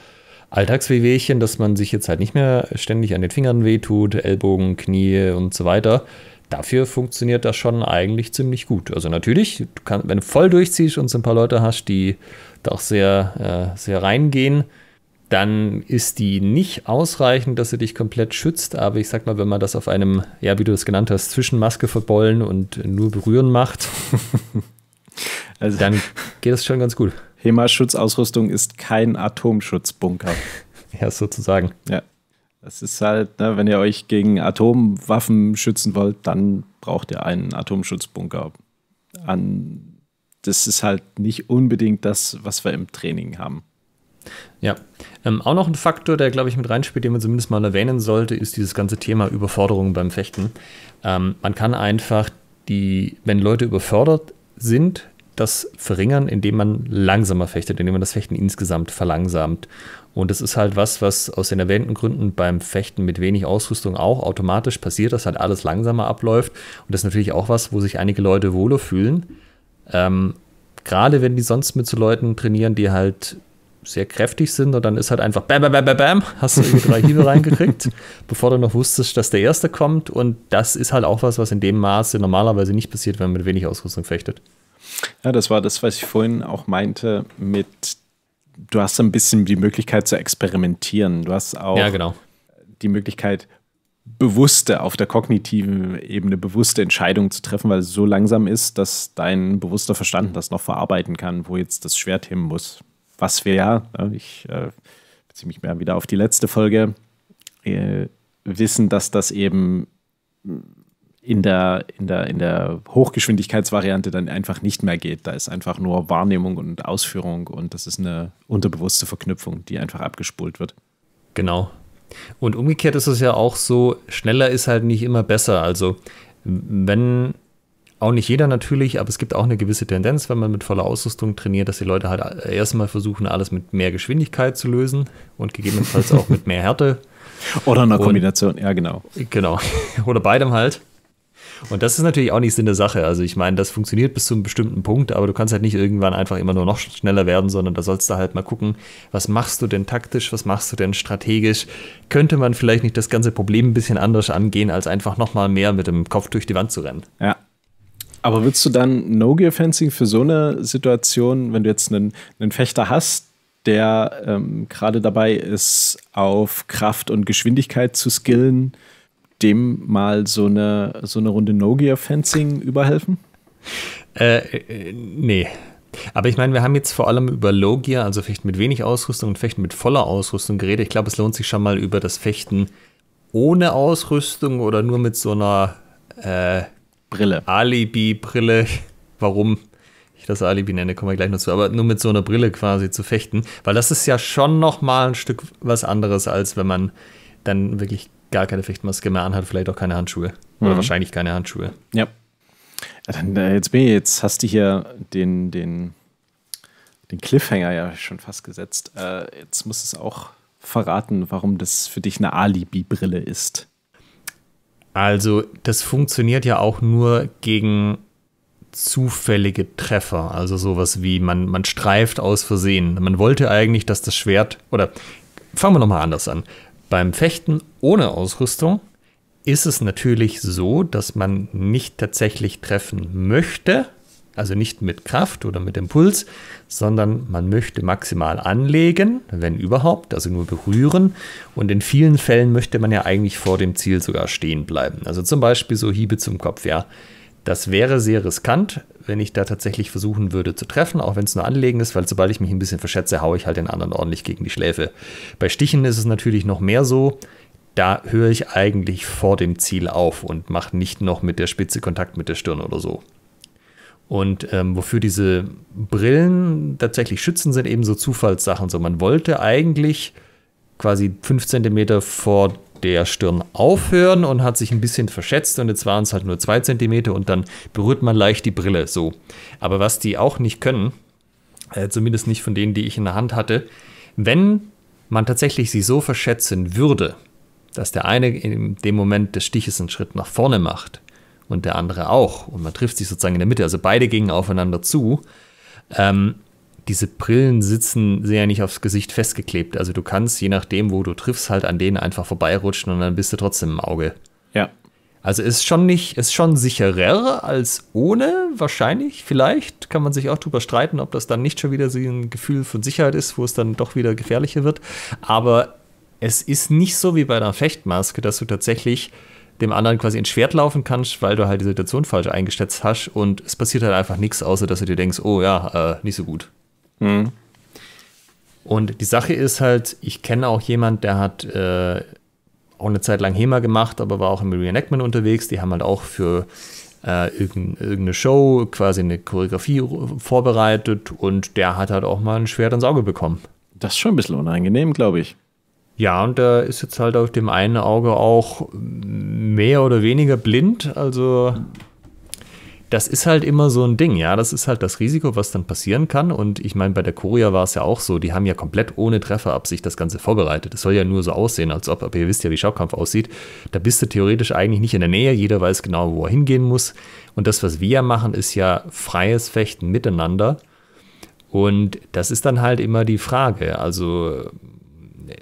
Speaker 2: Alltagswehwehchen, dass man sich jetzt halt nicht mehr ständig an den Fingern wehtut, Ellbogen, Knie und so weiter. Dafür funktioniert das schon eigentlich ziemlich gut. Also natürlich, du kannst, wenn du voll durchziehst und so ein paar Leute hast, die da auch sehr, äh, sehr reingehen, dann ist die nicht ausreichend, dass sie dich komplett schützt. Aber ich sag mal, wenn man das auf einem, ja, wie du es genannt hast, Zwischenmaske verbollen und nur berühren macht, Also dann geht das schon ganz gut.
Speaker 1: HEMA-Schutzausrüstung ist kein Atomschutzbunker. ja, sozusagen. Ja. Das ist halt, ne, wenn ihr euch gegen Atomwaffen schützen wollt, dann braucht ihr einen Atomschutzbunker. An, das ist halt nicht unbedingt das, was wir im Training haben.
Speaker 2: Ja, ähm, auch noch ein Faktor, der, glaube ich, mit reinspielt, den man zumindest mal erwähnen sollte, ist dieses ganze Thema Überforderung beim Fechten. Ähm, man kann einfach die, wenn Leute überfordert sind, das verringern, indem man langsamer fechtet, indem man das Fechten insgesamt verlangsamt. Und das ist halt was, was aus den erwähnten Gründen beim Fechten mit wenig Ausrüstung auch automatisch passiert, dass halt alles langsamer abläuft. Und das ist natürlich auch was, wo sich einige Leute wohler fühlen. Ähm, Gerade wenn die sonst mit so Leuten trainieren, die halt sehr kräftig sind und dann ist halt einfach bam, bam, bam, bam, bam, hast du irgendwie drei Hiebe reingekriegt, bevor du noch wusstest, dass der erste kommt. Und das ist halt auch was, was in dem Maße normalerweise nicht passiert, wenn man mit wenig Ausrüstung fechtet.
Speaker 1: Ja, das war das, was ich vorhin auch meinte mit, du hast ein bisschen die Möglichkeit zu experimentieren. Du hast auch ja, genau. die Möglichkeit, bewusste, auf der kognitiven Ebene bewusste Entscheidungen zu treffen, weil es so langsam ist, dass dein bewusster Verstand das noch verarbeiten kann, wo jetzt das Schwert hin muss. Was wir ja, ne, ich äh, beziehe mich mehr wieder auf die letzte Folge, äh, wissen, dass das eben in der, in der, in der Hochgeschwindigkeitsvariante dann einfach nicht mehr geht. Da ist einfach nur Wahrnehmung und Ausführung und das ist eine unterbewusste Verknüpfung, die einfach abgespult wird.
Speaker 2: Genau. Und umgekehrt ist es ja auch so, schneller ist halt nicht immer besser. Also wenn auch nicht jeder natürlich, aber es gibt auch eine gewisse Tendenz, wenn man mit voller Ausrüstung trainiert, dass die Leute halt erstmal versuchen, alles mit mehr Geschwindigkeit zu lösen und gegebenenfalls auch mit mehr Härte. Oder einer Kombination, und, ja genau. Genau. Oder beidem halt. Und das ist natürlich auch nicht Sinn der Sache. Also ich meine, das funktioniert bis zu einem bestimmten Punkt, aber du kannst halt nicht irgendwann einfach immer nur noch schneller werden, sondern da sollst du halt mal gucken, was machst du denn taktisch, was machst du denn strategisch? Könnte man vielleicht nicht das ganze Problem ein bisschen anders angehen, als einfach nochmal mehr mit dem Kopf durch die Wand zu rennen?
Speaker 1: Ja. Aber würdest du dann No-Gear-Fencing für so eine Situation, wenn du jetzt einen, einen Fechter hast, der ähm, gerade dabei ist, auf Kraft und Geschwindigkeit zu skillen, dem mal so eine, so eine Runde No-Gear-Fencing überhelfen?
Speaker 2: Äh, äh, nee. Aber ich meine, wir haben jetzt vor allem über Low-Gear, also Fechten mit wenig Ausrüstung und Fechten mit voller Ausrüstung geredet. Ich glaube, es lohnt sich schon mal über das Fechten ohne Ausrüstung oder nur mit so einer äh, Brille. Alibi-Brille. Warum ich das Alibi nenne, kommen wir gleich noch zu, aber nur mit so einer Brille quasi zu fechten, weil das ist ja schon nochmal ein Stück was anderes, als wenn man dann wirklich gar keine Fechtmaske mehr anhat, vielleicht auch keine Handschuhe. Mhm. Oder wahrscheinlich keine Handschuhe.
Speaker 1: Ja. Dann, äh, jetzt, bin ich, jetzt hast du hier den, den, den Cliffhanger ja schon fast gesetzt. Äh, jetzt muss es auch verraten, warum das für dich eine Alibi-Brille ist.
Speaker 2: Also, das funktioniert ja auch nur gegen zufällige Treffer. Also sowas wie, man, man streift aus Versehen. Man wollte eigentlich, dass das Schwert, oder fangen wir nochmal anders an. Beim Fechten ohne Ausrüstung ist es natürlich so, dass man nicht tatsächlich treffen möchte, also nicht mit Kraft oder mit Impuls, sondern man möchte maximal anlegen, wenn überhaupt, also nur berühren. Und in vielen Fällen möchte man ja eigentlich vor dem Ziel sogar stehen bleiben. Also zum Beispiel so Hiebe zum Kopf, ja. Das wäre sehr riskant, wenn ich da tatsächlich versuchen würde zu treffen, auch wenn es nur anlegen ist, weil sobald ich mich ein bisschen verschätze, haue ich halt den anderen ordentlich gegen die Schläfe. Bei Stichen ist es natürlich noch mehr so, da höre ich eigentlich vor dem Ziel auf und mache nicht noch mit der Spitze Kontakt mit der Stirn oder so. Und ähm, wofür diese Brillen tatsächlich schützen, sind eben so Zufallssachen. So, man wollte eigentlich quasi 5 cm vor der Stirn aufhören und hat sich ein bisschen verschätzt und jetzt waren es halt nur zwei Zentimeter und dann berührt man leicht die Brille so. Aber was die auch nicht können, äh, zumindest nicht von denen, die ich in der Hand hatte, wenn man tatsächlich sie so verschätzen würde, dass der eine in dem Moment des Stiches einen Schritt nach vorne macht und der andere auch und man trifft sich sozusagen in der Mitte, also beide gingen aufeinander zu, ähm, diese Brillen sitzen, sehr ja nicht aufs Gesicht festgeklebt. Also du kannst, je nachdem, wo du triffst, halt an denen einfach vorbeirutschen und dann bist du trotzdem im Auge. Ja. Also ist schon nicht, ist schon sicherer als ohne, wahrscheinlich. Vielleicht kann man sich auch drüber streiten, ob das dann nicht schon wieder so ein Gefühl von Sicherheit ist, wo es dann doch wieder gefährlicher wird. Aber es ist nicht so wie bei einer Fechtmaske, dass du tatsächlich dem anderen quasi ins Schwert laufen kannst, weil du halt die Situation falsch eingeschätzt hast und es passiert halt einfach nichts, außer dass du dir denkst, oh ja, äh, nicht so gut. Mhm. Und die Sache ist halt, ich kenne auch jemand, der hat äh, auch eine Zeit lang HEMA gemacht, aber war auch im Reenactment unterwegs. Die haben halt auch für äh, irgendeine Show quasi eine Choreografie vorbereitet und der hat halt auch mal ein Schwert ans Auge bekommen. Das ist schon ein bisschen unangenehm, glaube ich. Ja, und da ist jetzt halt auf dem einen Auge auch mehr oder weniger blind. Also das ist halt immer so ein Ding, ja. Das ist halt das Risiko, was dann passieren kann. Und ich meine, bei der Korea war es ja auch so, die haben ja komplett ohne Trefferabsicht das Ganze vorbereitet. Es soll ja nur so aussehen, als ob, aber ihr wisst ja, wie Schaukampf aussieht. Da bist du theoretisch eigentlich nicht in der Nähe, jeder weiß genau, wo er hingehen muss. Und das, was wir ja machen, ist ja freies Fechten miteinander. Und das ist dann halt immer die Frage. Also. Äh,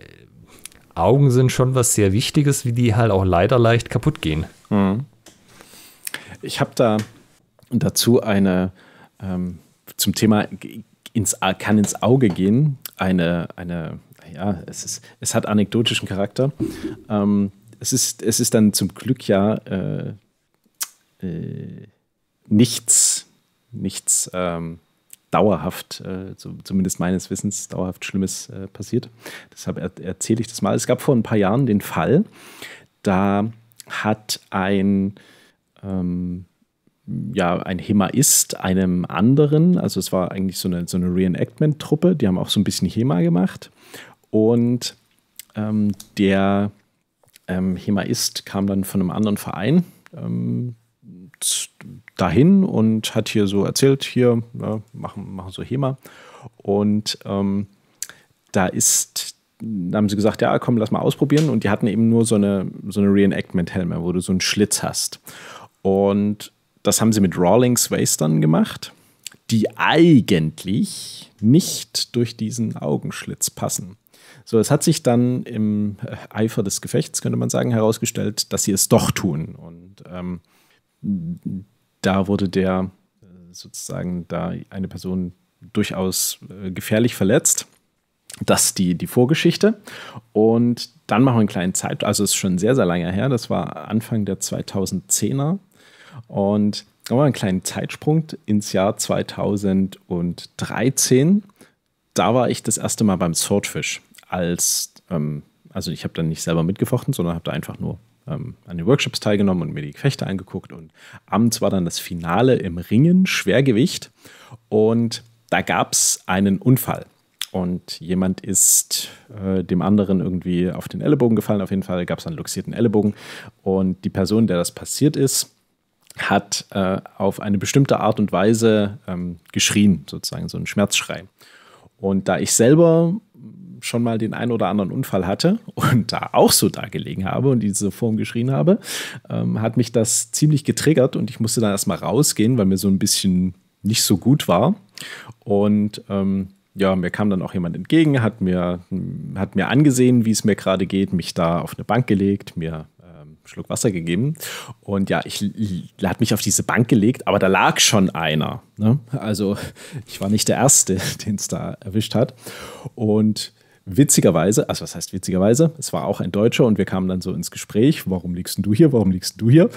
Speaker 2: Augen sind schon was sehr Wichtiges, wie die halt auch leider leicht kaputt gehen.
Speaker 1: Mhm. Ich habe da und dazu eine ähm, zum Thema ins, kann ins Auge gehen, eine, eine ja, es, ist, es hat anekdotischen Charakter. Ähm, es, ist, es ist dann zum Glück ja äh, äh, nichts, nichts ähm, dauerhaft, äh, so, zumindest meines Wissens, dauerhaft Schlimmes äh, passiert. Deshalb er, erzähle ich das mal. Es gab vor ein paar Jahren den Fall, da hat ein ähm, ja, ein Hemaist einem anderen. Also es war eigentlich so eine, so eine Reenactment-Truppe, die haben auch so ein bisschen Hema gemacht. Und ähm, der ähm, Hemaist kam dann von einem anderen Verein ähm, dahin und hat hier so erzählt, hier ja, machen, machen so Hema. Und ähm, da ist da haben sie gesagt, ja, komm, lass mal ausprobieren. Und die hatten eben nur so eine, so eine Reenactment-Helme, wo du so einen Schlitz hast. Und das haben sie mit Rawlings Wastern gemacht, die eigentlich nicht durch diesen Augenschlitz passen. So, es hat sich dann im äh, Eifer des Gefechts, könnte man sagen, herausgestellt, dass sie es doch tun. Und ähm, da wurde der äh, sozusagen da eine Person durchaus äh, gefährlich verletzt. Das ist die, die Vorgeschichte. Und dann machen wir einen kleinen Zeit, also es ist schon sehr, sehr lange her, das war Anfang der 2010er und nochmal einen kleinen Zeitsprung ins Jahr 2013. Da war ich das erste Mal beim Swordfish. Als, ähm, also ich habe dann nicht selber mitgefochten, sondern habe da einfach nur ähm, an den Workshops teilgenommen und mir die Gefechte angeguckt. Und abends war dann das Finale im Ringen, Schwergewicht. Und da gab es einen Unfall. Und jemand ist äh, dem anderen irgendwie auf den Ellenbogen gefallen. Auf jeden Fall gab es einen luxierten Ellenbogen. Und die Person, der das passiert ist, hat äh, auf eine bestimmte Art und Weise ähm, geschrien, sozusagen so ein Schmerzschrei. Und da ich selber schon mal den einen oder anderen Unfall hatte und da auch so da gelegen habe und diese Form geschrien habe, ähm, hat mich das ziemlich getriggert und ich musste dann erstmal rausgehen, weil mir so ein bisschen nicht so gut war. Und ähm, ja, mir kam dann auch jemand entgegen, hat mir, hat mir angesehen, wie es mir gerade geht, mich da auf eine Bank gelegt, mir Schluck Wasser gegeben. Und ja, ich, ich hat mich auf diese Bank gelegt, aber da lag schon einer. Ne? Also ich war nicht der Erste, den es da erwischt hat. Und witzigerweise, also was heißt witzigerweise? Es war auch ein Deutscher und wir kamen dann so ins Gespräch, warum liegst du hier, warum liegst du hier?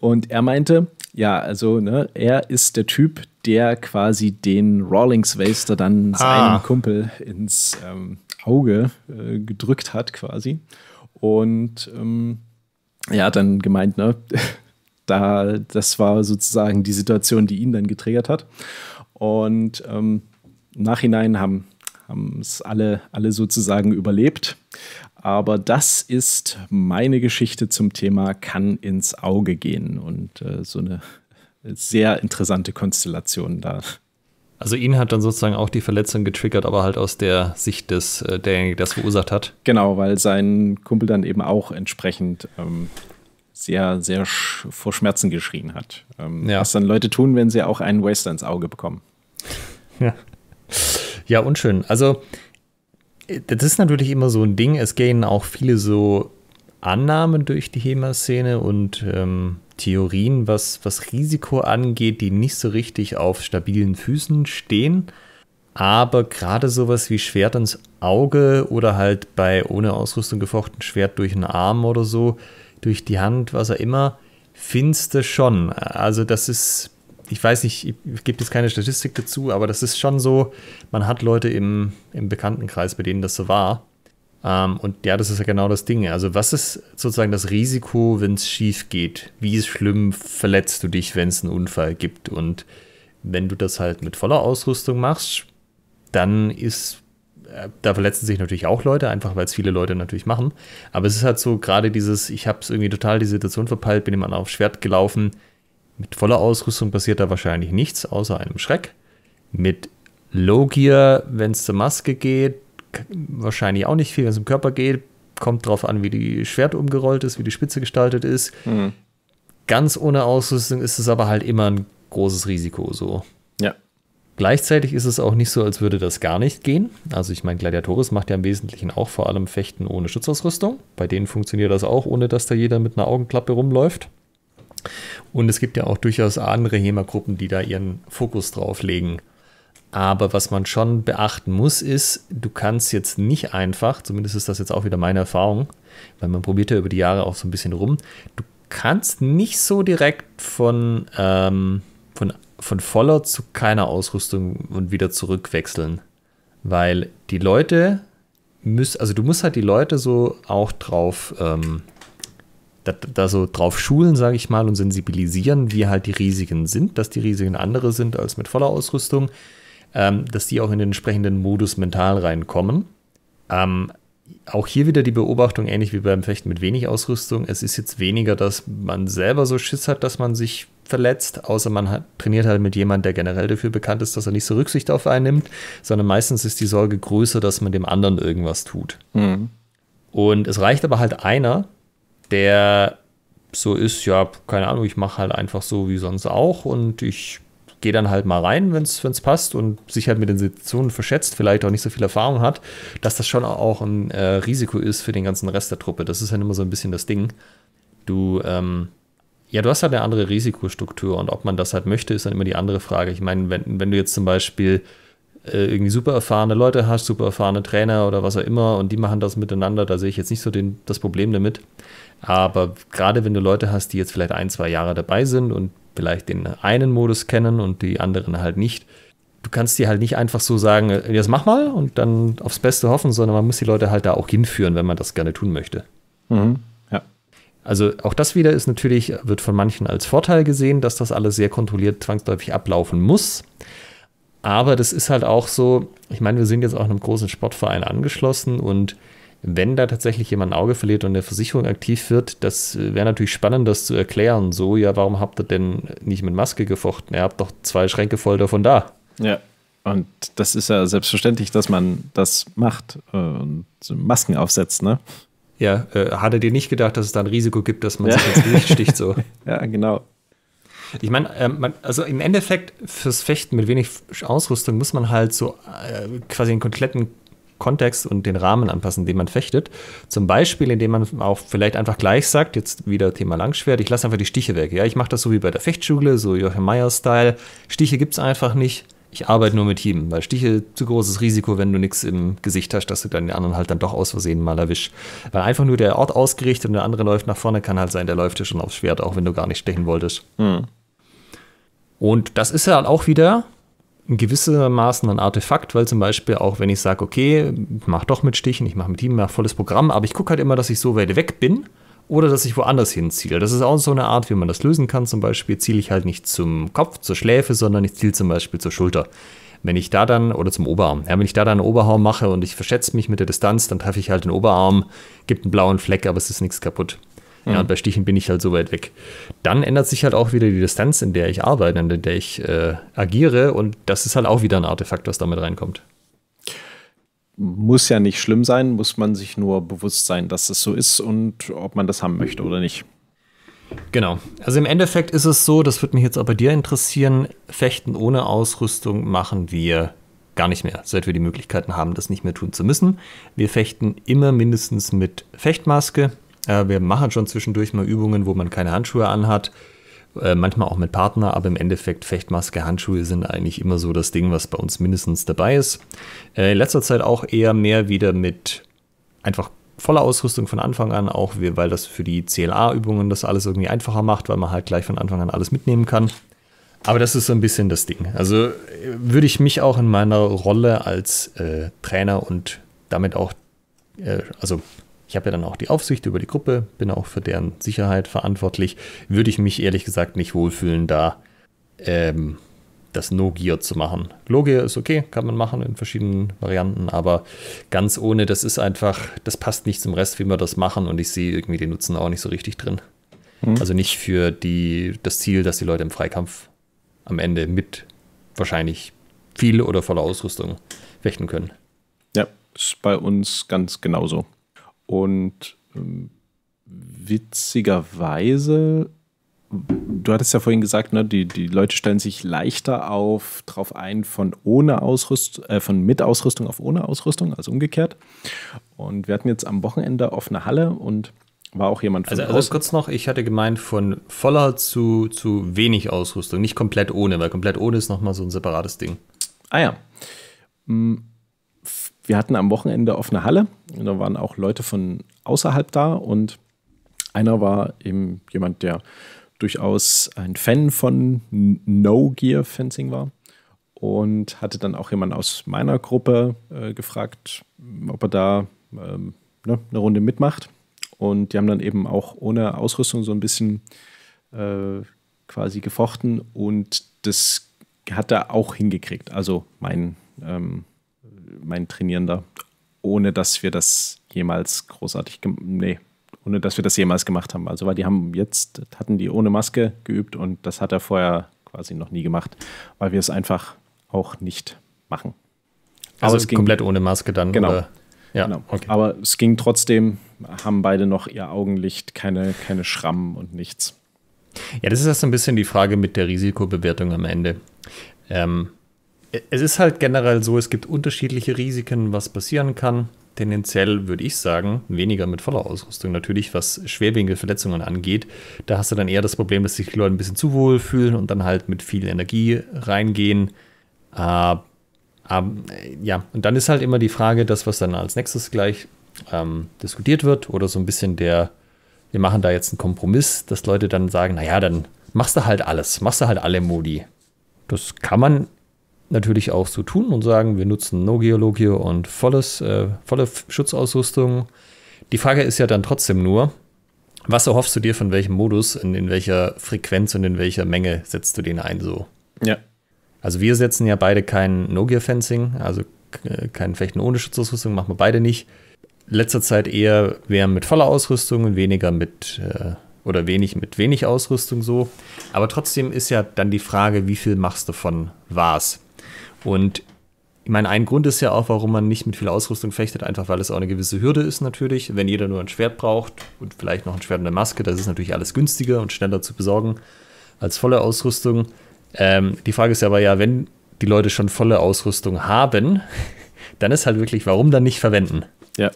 Speaker 1: Und er meinte, ja, also ne, er ist der Typ, der quasi den Rawlings Waster dann ah. seinem Kumpel ins ähm, Auge äh, gedrückt hat quasi. Und ähm, ja, dann gemeint, ne? da, das war sozusagen die Situation, die ihn dann getriggert hat. Und ähm, im Nachhinein haben es alle, alle sozusagen überlebt. Aber das ist meine Geschichte zum Thema kann ins Auge gehen und äh, so eine sehr interessante Konstellation da
Speaker 2: also ihn hat dann sozusagen auch die Verletzung getriggert, aber halt aus der Sicht des äh, der das verursacht hat. Genau, weil
Speaker 1: sein Kumpel dann eben auch entsprechend ähm, sehr, sehr sch vor Schmerzen geschrien hat. Ähm, ja. Was dann Leute tun, wenn sie auch einen Waster ins Auge bekommen.
Speaker 2: Ja. Ja, unschön. Also, äh, das ist natürlich immer so ein Ding. Es gehen auch viele so Annahmen durch die HEMA-Szene und ähm, Theorien, was, was Risiko angeht, die nicht so richtig auf stabilen Füßen stehen. Aber gerade sowas wie Schwert ins Auge oder halt bei ohne Ausrüstung gefochten Schwert durch den Arm oder so, durch die Hand, was auch immer, finste schon. Also das ist, ich weiß nicht, gibt es keine Statistik dazu, aber das ist schon so, man hat Leute im, im Bekanntenkreis, bei denen das so war. Ähm, und ja, das ist ja genau das Ding. Also, was ist sozusagen das Risiko, wenn es schief geht? Wie schlimm verletzt du dich, wenn es einen Unfall gibt? Und wenn du das halt mit voller Ausrüstung machst, dann ist. Äh, da verletzen sich natürlich auch Leute, einfach weil es viele Leute natürlich machen. Aber es ist halt so, gerade dieses, ich habe es irgendwie total die Situation verpeilt, bin jemand aufs Schwert gelaufen. Mit voller Ausrüstung passiert da wahrscheinlich nichts, außer einem Schreck. Mit Low Gear, wenn es zur Maske geht, wahrscheinlich auch nicht viel, wenn es im Körper geht. Kommt drauf an, wie die Schwert umgerollt ist, wie die Spitze gestaltet ist. Mhm. Ganz ohne Ausrüstung ist es aber halt immer ein großes Risiko so. Ja. Gleichzeitig ist es auch nicht so, als würde das gar nicht gehen. Also ich meine, Gladiatoris macht ja im Wesentlichen auch vor allem Fechten ohne Schutzausrüstung. Bei denen funktioniert das auch, ohne dass da jeder mit einer Augenklappe rumläuft. Und es gibt ja auch durchaus andere HEMA-Gruppen, die da ihren Fokus drauf legen. Aber was man schon beachten muss, ist, du kannst jetzt nicht einfach, zumindest ist das jetzt auch wieder meine Erfahrung, weil man probiert ja über die Jahre auch so ein bisschen rum, du kannst nicht so direkt von, ähm, von, von voller zu keiner Ausrüstung und wieder zurückwechseln. Weil die Leute müssen, also du musst halt die Leute so auch drauf, ähm, da, da so drauf schulen, sage ich mal, und sensibilisieren, wie halt die Risiken sind, dass die Risiken andere sind als mit voller Ausrüstung ähm, dass die auch in den entsprechenden Modus mental reinkommen. Ähm, auch hier wieder die Beobachtung, ähnlich wie beim Fechten mit wenig Ausrüstung. Es ist jetzt weniger, dass man selber so Schiss hat, dass man sich verletzt, außer man hat, trainiert halt mit jemandem, der generell dafür bekannt ist, dass er nicht so Rücksicht auf einen nimmt, sondern meistens ist die Sorge größer, dass man dem anderen irgendwas tut. Mhm. Und es reicht aber halt einer, der so ist, ja, keine Ahnung, ich mache halt einfach so wie sonst auch und ich gehe dann halt mal rein, wenn es passt und sich halt mit den Situationen verschätzt, vielleicht auch nicht so viel Erfahrung hat, dass das schon auch ein äh, Risiko ist für den ganzen Rest der Truppe. Das ist halt immer so ein bisschen das Ding. Du, ähm, ja, du hast halt eine andere Risikostruktur und ob man das halt möchte, ist dann immer die andere Frage. Ich meine, wenn, wenn du jetzt zum Beispiel äh, irgendwie super erfahrene Leute hast, super erfahrene Trainer oder was auch immer und die machen das miteinander, da sehe ich jetzt nicht so den, das Problem damit. Aber gerade wenn du Leute hast, die jetzt vielleicht ein, zwei Jahre dabei sind und vielleicht den einen Modus kennen und die anderen halt nicht. Du kannst dir halt nicht einfach so sagen, äh, jetzt mach mal und dann aufs Beste hoffen, sondern man muss die Leute halt da auch hinführen, wenn man das gerne tun möchte. Mhm. Ja. Also auch das wieder ist natürlich, wird von manchen als Vorteil gesehen, dass das alles sehr kontrolliert zwangsläufig ablaufen muss. Aber das ist halt auch so, ich meine, wir sind jetzt auch einem großen Sportverein angeschlossen und wenn da tatsächlich jemand ein Auge verliert und eine Versicherung aktiv wird, das äh, wäre natürlich spannend, das zu erklären. So, ja, warum habt ihr denn nicht mit Maske gefochten? Ihr habt doch zwei Schränke voll davon da.
Speaker 1: Ja. Und das ist ja selbstverständlich, dass man das macht äh, und Masken aufsetzt, ne?
Speaker 2: Ja, äh, hattet ihr nicht gedacht, dass es da ein Risiko gibt, dass man ja. sich ins Gesicht sticht so? ja, genau. Ich meine, ähm, also im Endeffekt fürs Fechten mit wenig Ausrüstung muss man halt so äh, quasi einen kompletten Kontext und den Rahmen anpassen, den man fechtet. Zum Beispiel, indem man auch vielleicht einfach gleich sagt, jetzt wieder Thema Langschwert, ich lasse einfach die Stiche weg. Ja, ich mache das so wie bei der Fechtschule, so Joachim Meyer-Style. Stiche gibt es einfach nicht. Ich arbeite nur mit Hieben, weil Stiche zu großes Risiko, wenn du nichts im Gesicht hast, dass du dann den anderen halt dann doch aus Versehen mal erwischt. Weil einfach nur der Ort ausgerichtet und der andere läuft nach vorne, kann halt sein, der läuft dir schon aufs Schwert, auch wenn du gar nicht stechen wolltest. Mhm. Und das ist ja halt auch wieder gewissermaßen ein Artefakt, weil zum Beispiel auch wenn ich sage, okay, mach doch mit Stichen, ich mache mit ihm, ein volles Programm, aber ich gucke halt immer, dass ich so weit weg bin oder dass ich woanders hinziele. Das ist auch so eine Art, wie man das lösen kann. Zum Beispiel ziele ich halt nicht zum Kopf, zur Schläfe, sondern ich ziele zum Beispiel zur Schulter. Wenn ich da dann, oder zum Oberarm, ja, wenn ich da dann einen Oberarm mache und ich verschätze mich mit der Distanz, dann treffe ich halt den Oberarm, gibt einen blauen Fleck, aber es ist nichts kaputt. Ja, und mhm. bei Stichen bin ich halt so weit weg. Dann ändert sich halt auch wieder die Distanz, in der ich arbeite, in der ich äh, agiere. Und das ist halt auch wieder ein Artefakt, was damit reinkommt.
Speaker 1: Muss ja nicht schlimm sein, muss man sich nur bewusst sein,
Speaker 2: dass es so ist und ob man das haben möchte oder nicht. Genau. Also im Endeffekt ist es so, das würde mich jetzt auch bei dir interessieren, Fechten ohne Ausrüstung machen wir gar nicht mehr, seit wir die Möglichkeiten haben, das nicht mehr tun zu müssen. Wir fechten immer mindestens mit Fechtmaske, wir machen schon zwischendurch mal Übungen, wo man keine Handschuhe anhat. Äh, manchmal auch mit Partner, aber im Endeffekt Fechtmaske, Handschuhe sind eigentlich immer so das Ding, was bei uns mindestens dabei ist. Äh, in letzter Zeit auch eher mehr wieder mit einfach voller Ausrüstung von Anfang an, auch weil das für die CLA-Übungen das alles irgendwie einfacher macht, weil man halt gleich von Anfang an alles mitnehmen kann. Aber das ist so ein bisschen das Ding. Also äh, würde ich mich auch in meiner Rolle als äh, Trainer und damit auch, also ich habe ja dann auch die Aufsicht über die Gruppe, bin auch für deren Sicherheit verantwortlich. Würde ich mich ehrlich gesagt nicht wohlfühlen, da ähm, das No-Gear zu machen. Logier ist okay, kann man machen in verschiedenen Varianten, aber ganz ohne, das ist einfach, das passt nicht zum Rest, wie wir das machen und ich sehe irgendwie den Nutzen auch nicht so richtig drin. Mhm. Also nicht für die, das Ziel, dass die Leute im Freikampf am Ende mit wahrscheinlich viel oder voller Ausrüstung fechten können.
Speaker 1: Ja, ist bei uns ganz genauso. Und ähm, witzigerweise, du hattest ja vorhin gesagt, ne, die, die Leute stellen sich leichter auf drauf ein von ohne Ausrüstung, äh, von mit Ausrüstung auf ohne Ausrüstung, also umgekehrt. Und wir hatten jetzt am Wochenende offene Halle und war auch jemand von also, also
Speaker 2: kurz noch, ich hatte gemeint von voller zu, zu wenig Ausrüstung, nicht komplett ohne, weil komplett ohne ist nochmal so ein separates Ding. Ah
Speaker 1: ja. Hm wir hatten am Wochenende offene Halle und da waren auch Leute von außerhalb da und einer war eben jemand, der durchaus ein Fan von No-Gear-Fencing war und hatte dann auch jemand aus meiner Gruppe äh, gefragt, ob er da ähm, ne, eine Runde mitmacht. Und die haben dann eben auch ohne Ausrüstung so ein bisschen äh, quasi gefochten und das hat er auch hingekriegt. Also mein ähm, mein Trainierender, ohne dass wir das jemals großartig, nee, ohne dass wir das jemals gemacht haben. Also weil die haben jetzt, hatten die ohne Maske geübt und das hat er vorher quasi noch nie gemacht, weil wir es einfach auch nicht machen.
Speaker 2: Also es ging, komplett ohne Maske dann? Genau. Oder?
Speaker 1: Ja, genau. Okay. Aber es ging trotzdem, haben beide noch ihr Augenlicht, keine, keine Schrammen und nichts.
Speaker 2: Ja, das ist erst so ein bisschen die Frage mit der Risikobewertung am Ende. Ähm, es ist halt generell so, es gibt unterschiedliche Risiken, was passieren kann. Tendenziell würde ich sagen, weniger mit voller Ausrüstung natürlich, was schwerwiegende Verletzungen angeht. Da hast du dann eher das Problem, dass sich die Leute ein bisschen zu wohl fühlen und dann halt mit viel Energie reingehen. Äh, äh, ja, und dann ist halt immer die Frage, das, was dann als nächstes gleich ähm, diskutiert wird oder so ein bisschen der, wir machen da jetzt einen Kompromiss, dass Leute dann sagen, naja, dann machst du halt alles, machst du halt alle Modi. Das kann man natürlich auch so tun und sagen, wir nutzen No-Geologio und volles, äh, volle Schutzausrüstung. Die Frage ist ja dann trotzdem nur, was erhoffst du dir von welchem Modus, in, in welcher Frequenz und in welcher Menge setzt du den ein so? Ja. Also wir setzen ja beide kein No-Gear-Fencing, also äh, kein Fechten ohne Schutzausrüstung, machen wir beide nicht. Letzter Zeit eher mehr mit voller Ausrüstung und weniger mit äh, oder wenig mit wenig Ausrüstung so. Aber trotzdem ist ja dann die Frage, wie viel machst du von was? Und ich meine, ein Grund ist ja auch, warum man nicht mit viel Ausrüstung fechtet, einfach weil es auch eine gewisse Hürde ist natürlich. Wenn jeder nur ein Schwert braucht und vielleicht noch ein Schwert und eine Maske, das ist natürlich alles günstiger und schneller zu besorgen als volle Ausrüstung. Ähm, die Frage ist aber ja, wenn die Leute schon volle Ausrüstung haben, dann ist halt wirklich, warum dann nicht verwenden? Ja.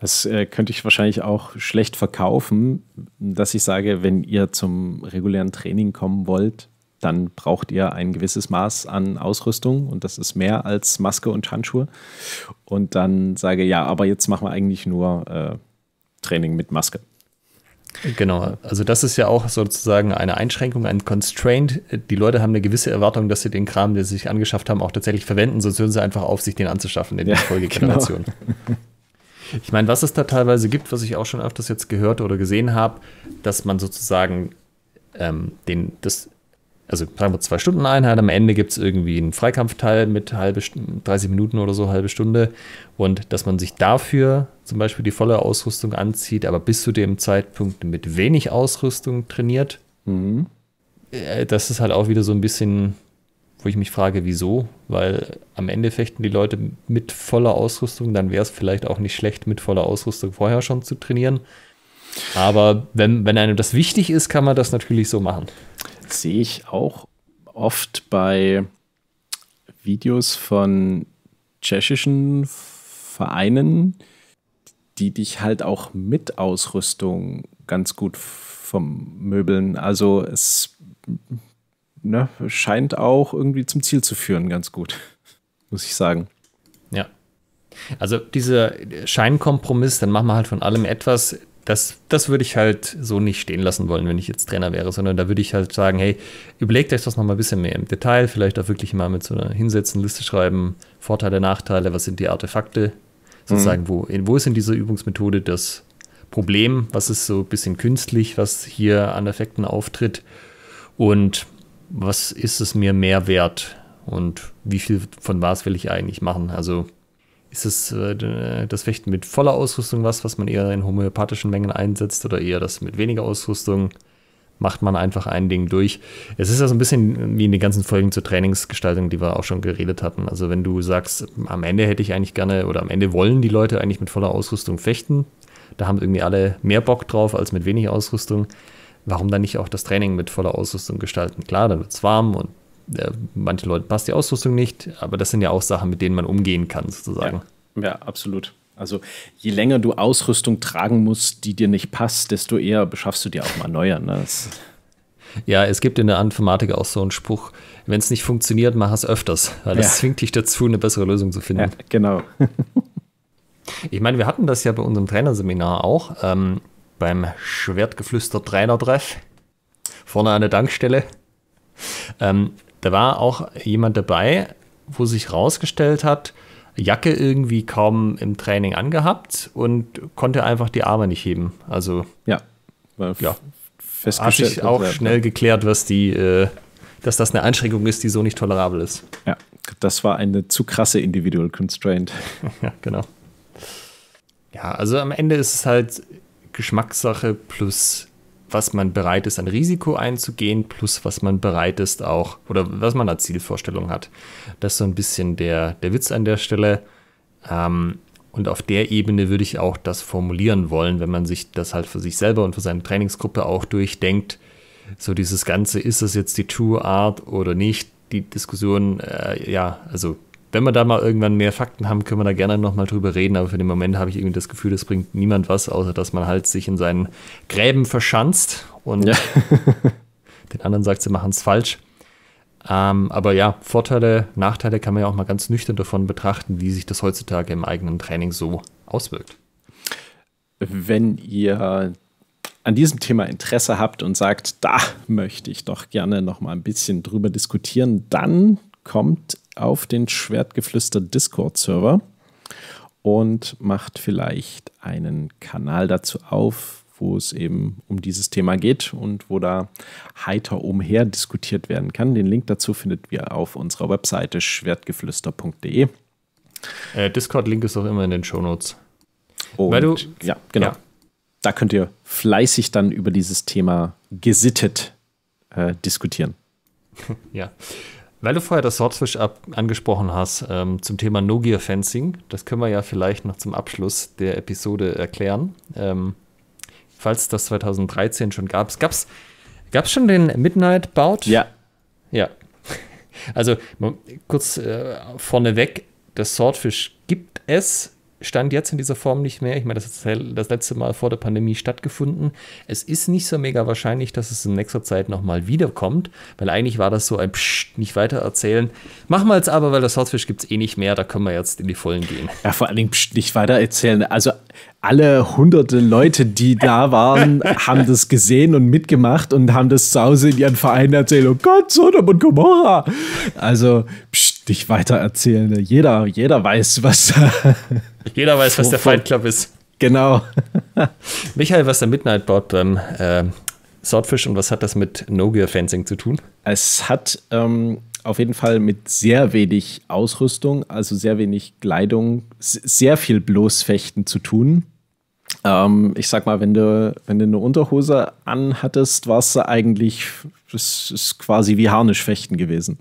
Speaker 2: Das äh, könnte
Speaker 1: ich wahrscheinlich auch schlecht verkaufen, dass ich sage, wenn ihr zum regulären Training kommen wollt, dann braucht ihr ein gewisses Maß an Ausrüstung und das ist mehr als Maske und Handschuhe. Und dann sage, ich, ja, aber jetzt machen wir eigentlich nur äh, Training mit Maske.
Speaker 2: Genau, also das ist ja auch sozusagen eine Einschränkung, ein Constraint. Die Leute haben eine gewisse Erwartung, dass sie den Kram, den sie sich angeschafft haben, auch tatsächlich verwenden, sonst hören sie einfach auf, sich den anzuschaffen in ja, der Folgegeneration. Genau. Ich meine, was es da teilweise gibt, was ich auch schon öfters jetzt gehört oder gesehen habe, dass man sozusagen ähm, den, das also sagen wir zwei Stunden Einheit, am Ende gibt es irgendwie einen Freikampfteil mit halbe 30 Minuten oder so, halbe Stunde. Und dass man sich dafür zum Beispiel die volle Ausrüstung anzieht, aber bis zu dem Zeitpunkt mit wenig Ausrüstung trainiert, mhm. Äh, das ist halt auch wieder so ein bisschen, wo ich mich frage, wieso? Weil am Ende fechten die Leute mit voller Ausrüstung, dann wäre es vielleicht auch nicht schlecht, mit voller Ausrüstung vorher schon zu trainieren. Aber wenn, wenn einem das wichtig ist, kann man das natürlich so machen sehe ich auch oft bei Videos
Speaker 1: von tschechischen Vereinen, die dich halt auch mit Ausrüstung ganz gut vom Möbeln. Also es ne, scheint auch irgendwie zum Ziel zu führen, ganz gut,
Speaker 2: muss ich sagen. Ja. Also dieser Scheinkompromiss, dann machen wir halt von allem etwas, das, das würde ich halt so nicht stehen lassen wollen, wenn ich jetzt Trainer wäre, sondern da würde ich halt sagen, hey, überlegt euch das nochmal ein bisschen mehr im Detail, vielleicht auch wirklich mal mit so einer hinsetzen, Liste schreiben, Vorteile, Nachteile, was sind die Artefakte, sozusagen, mhm. wo, wo ist in dieser Übungsmethode das Problem, was ist so ein bisschen künstlich, was hier an Effekten auftritt und was ist es mir mehr wert und wie viel von was will ich eigentlich machen, also ist es äh, äh, das Fechten mit voller Ausrüstung was, was man eher in homöopathischen Mengen einsetzt oder eher das mit weniger Ausrüstung? Macht man einfach ein Ding durch. Es ist ja so ein bisschen wie in den ganzen Folgen zur Trainingsgestaltung, die wir auch schon geredet hatten. Also wenn du sagst, am Ende hätte ich eigentlich gerne oder am Ende wollen die Leute eigentlich mit voller Ausrüstung fechten, da haben irgendwie alle mehr Bock drauf als mit wenig Ausrüstung. Warum dann nicht auch das Training mit voller Ausrüstung gestalten? Klar, dann wird es warm und äh, manche Leute passt die Ausrüstung nicht, aber das sind ja auch Sachen, mit denen man umgehen kann, sozusagen.
Speaker 1: ja, ja absolut. Also je länger du Ausrüstung tragen musst, die dir nicht passt, desto eher beschaffst du dir auch mal neue. Ne?
Speaker 2: Ja, es gibt in der Informatik auch so einen Spruch, wenn es nicht funktioniert, mach es öfters. Weil das ja. zwingt dich dazu, eine bessere Lösung zu finden. Ja, genau. ich meine, wir hatten das ja bei unserem Trainerseminar auch, ähm, beim Schwertgeflüster Trainertreff, vorne an der Dankstelle. Ähm, da war auch jemand dabei, wo sich rausgestellt hat, Jacke irgendwie kaum im Training angehabt und konnte einfach die Arme nicht heben. Also ja, ja. festgestellt. Hat sich auch schnell geklärt, was die, äh, dass das eine Einschränkung ist, die so nicht tolerabel ist. Ja, das war eine zu
Speaker 1: krasse Individual Constraint.
Speaker 2: ja, genau. Ja, also am Ende ist es halt Geschmackssache plus was man bereit ist, an Risiko einzugehen, plus was man bereit ist auch, oder was man als Zielvorstellung hat. Das ist so ein bisschen der, der Witz an der Stelle. Ähm, und auf der Ebene würde ich auch das formulieren wollen, wenn man sich das halt für sich selber und für seine Trainingsgruppe auch durchdenkt. So dieses Ganze, ist das jetzt die True Art oder nicht? Die Diskussion, äh, ja, also wenn wir da mal irgendwann mehr Fakten haben, können wir da gerne nochmal drüber reden. Aber für den Moment habe ich irgendwie das Gefühl, das bringt niemand was, außer dass man halt sich in seinen Gräben verschanzt und ja. den anderen sagt, sie machen es falsch. Ähm, aber ja, Vorteile, Nachteile kann man ja auch mal ganz nüchtern davon betrachten, wie sich das heutzutage im eigenen Training so auswirkt.
Speaker 1: Wenn ihr an diesem Thema Interesse habt und sagt, da möchte ich doch gerne noch mal ein bisschen drüber diskutieren, dann kommt auf den Schwertgeflüster Discord-Server und macht vielleicht einen Kanal dazu auf, wo es eben um dieses Thema geht und wo da heiter umher diskutiert werden kann. Den Link dazu findet ihr auf unserer Webseite schwertgeflüster.de.
Speaker 2: Äh, Discord-Link ist auch immer in den Show Notes. Weil du, ja, genau. Ja.
Speaker 1: Da könnt ihr fleißig dann über dieses Thema gesittet äh, diskutieren.
Speaker 2: ja. Weil du vorher das Swordfish ab angesprochen hast ähm, zum Thema No-Gear Fencing, das können wir ja vielleicht noch zum Abschluss der Episode erklären. Ähm, falls das 2013 schon gab, gab es gab's schon den Midnight Bout? Ja. Ja. Also kurz äh, vorneweg, das Swordfish gibt es Stand jetzt in dieser Form nicht mehr. Ich meine, das ist das letzte Mal vor der Pandemie stattgefunden. Es ist nicht so mega wahrscheinlich, dass es in nächster Zeit nochmal wiederkommt, weil eigentlich war das so ein Psst, nicht weiter erzählen. Machen wir jetzt aber, weil das Swordfish gibt es eh nicht mehr, da können wir jetzt in die Vollen gehen. Ja, vor allen Dingen Psst, nicht weiter erzählen. Also alle hunderte
Speaker 1: Leute, die da waren, haben das gesehen und mitgemacht und haben das zu Hause in ihren Vereinen erzählt. Oh Gott, Sodom und Gomorra. Also Psst, dich weitererzählen. Jeder, jeder weiß, was.
Speaker 2: jeder weiß, was der Fight Club ist. Genau. Michael, was der Midnight Bot beim äh, Swordfish und was hat das mit No Gear Fencing zu tun?
Speaker 1: Es hat ähm, auf jeden Fall mit sehr wenig Ausrüstung, also sehr wenig Kleidung, sehr viel Bloßfechten zu tun. Ähm, ich sag mal, wenn du, wenn du eine Unterhose anhattest, war es eigentlich das ist quasi wie Harnischfechten gewesen.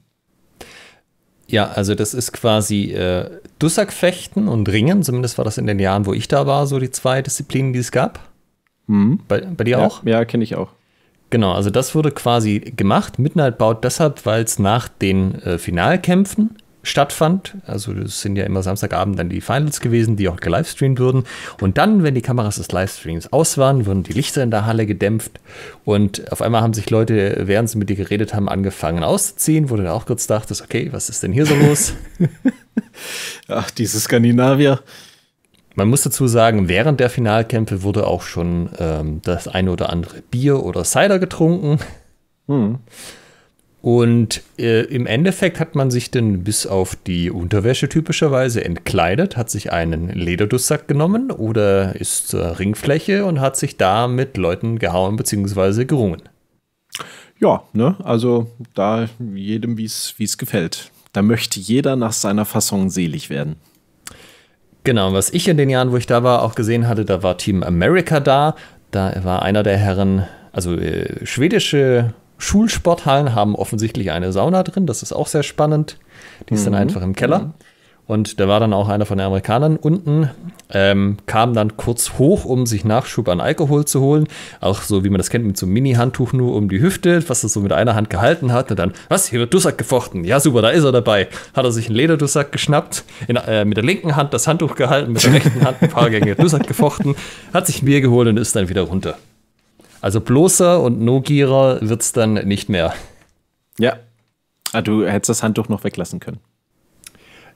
Speaker 2: Ja, also das ist quasi äh, Dussakfechten und Ringen. Zumindest war das in den Jahren, wo ich da war, so die zwei Disziplinen, die es gab. Mhm. Bei, bei, dir ja, auch? Ja, kenne ich auch. Genau, also das wurde quasi gemacht. Midnight baut deshalb, weil es nach den äh, Finalkämpfen stattfand. Also es sind ja immer Samstagabend dann die Finals gewesen, die auch gelivestreamt wurden. Und dann, wenn die Kameras des Livestreams aus waren, wurden die Lichter in der Halle gedämpft und auf einmal haben sich Leute, während sie mit dir geredet haben, angefangen auszuziehen, wo du da auch kurz dachtest, okay, was ist denn hier so los? Ach, diese Skandinavier. Man muss dazu sagen, während der Finalkämpfe wurde auch schon ähm, das eine oder andere Bier oder Cider getrunken. Hm. Und äh, im Endeffekt hat man sich dann bis auf die Unterwäsche typischerweise entkleidet, hat sich einen Lederdusssack genommen oder ist zur Ringfläche und hat sich da mit Leuten gehauen bzw. gerungen. Ja,
Speaker 1: ne? Also da jedem, wie es gefällt. Da möchte jeder nach seiner Fassung
Speaker 2: selig werden. Genau, was ich in den Jahren, wo ich da war, auch gesehen hatte, da war Team America da. Da war einer der Herren, also äh, schwedische Schulsporthallen haben offensichtlich eine Sauna drin. Das ist auch sehr spannend. Die ist mhm. dann einfach im Keller. Mhm. Und da war dann auch einer von den Amerikanern unten, ähm, kam dann kurz hoch, um sich Nachschub an Alkohol zu holen. Auch so, wie man das kennt, mit so einem Mini-Handtuch nur um die Hüfte, was er so mit einer Hand gehalten hat. Und dann, was, hier wird Dussack gefochten. Ja, super, da ist er dabei. Hat er sich einen Lederdussack geschnappt, in, äh, mit der linken Hand das Handtuch gehalten, mit der rechten Hand ein paar Gänge Dussack gefochten, hat sich ein Bier geholt und ist dann wieder runter. Also bloßer und Nogierer wird es dann nicht mehr.
Speaker 1: Ja. Ah, du hättest das Handtuch noch weglassen können.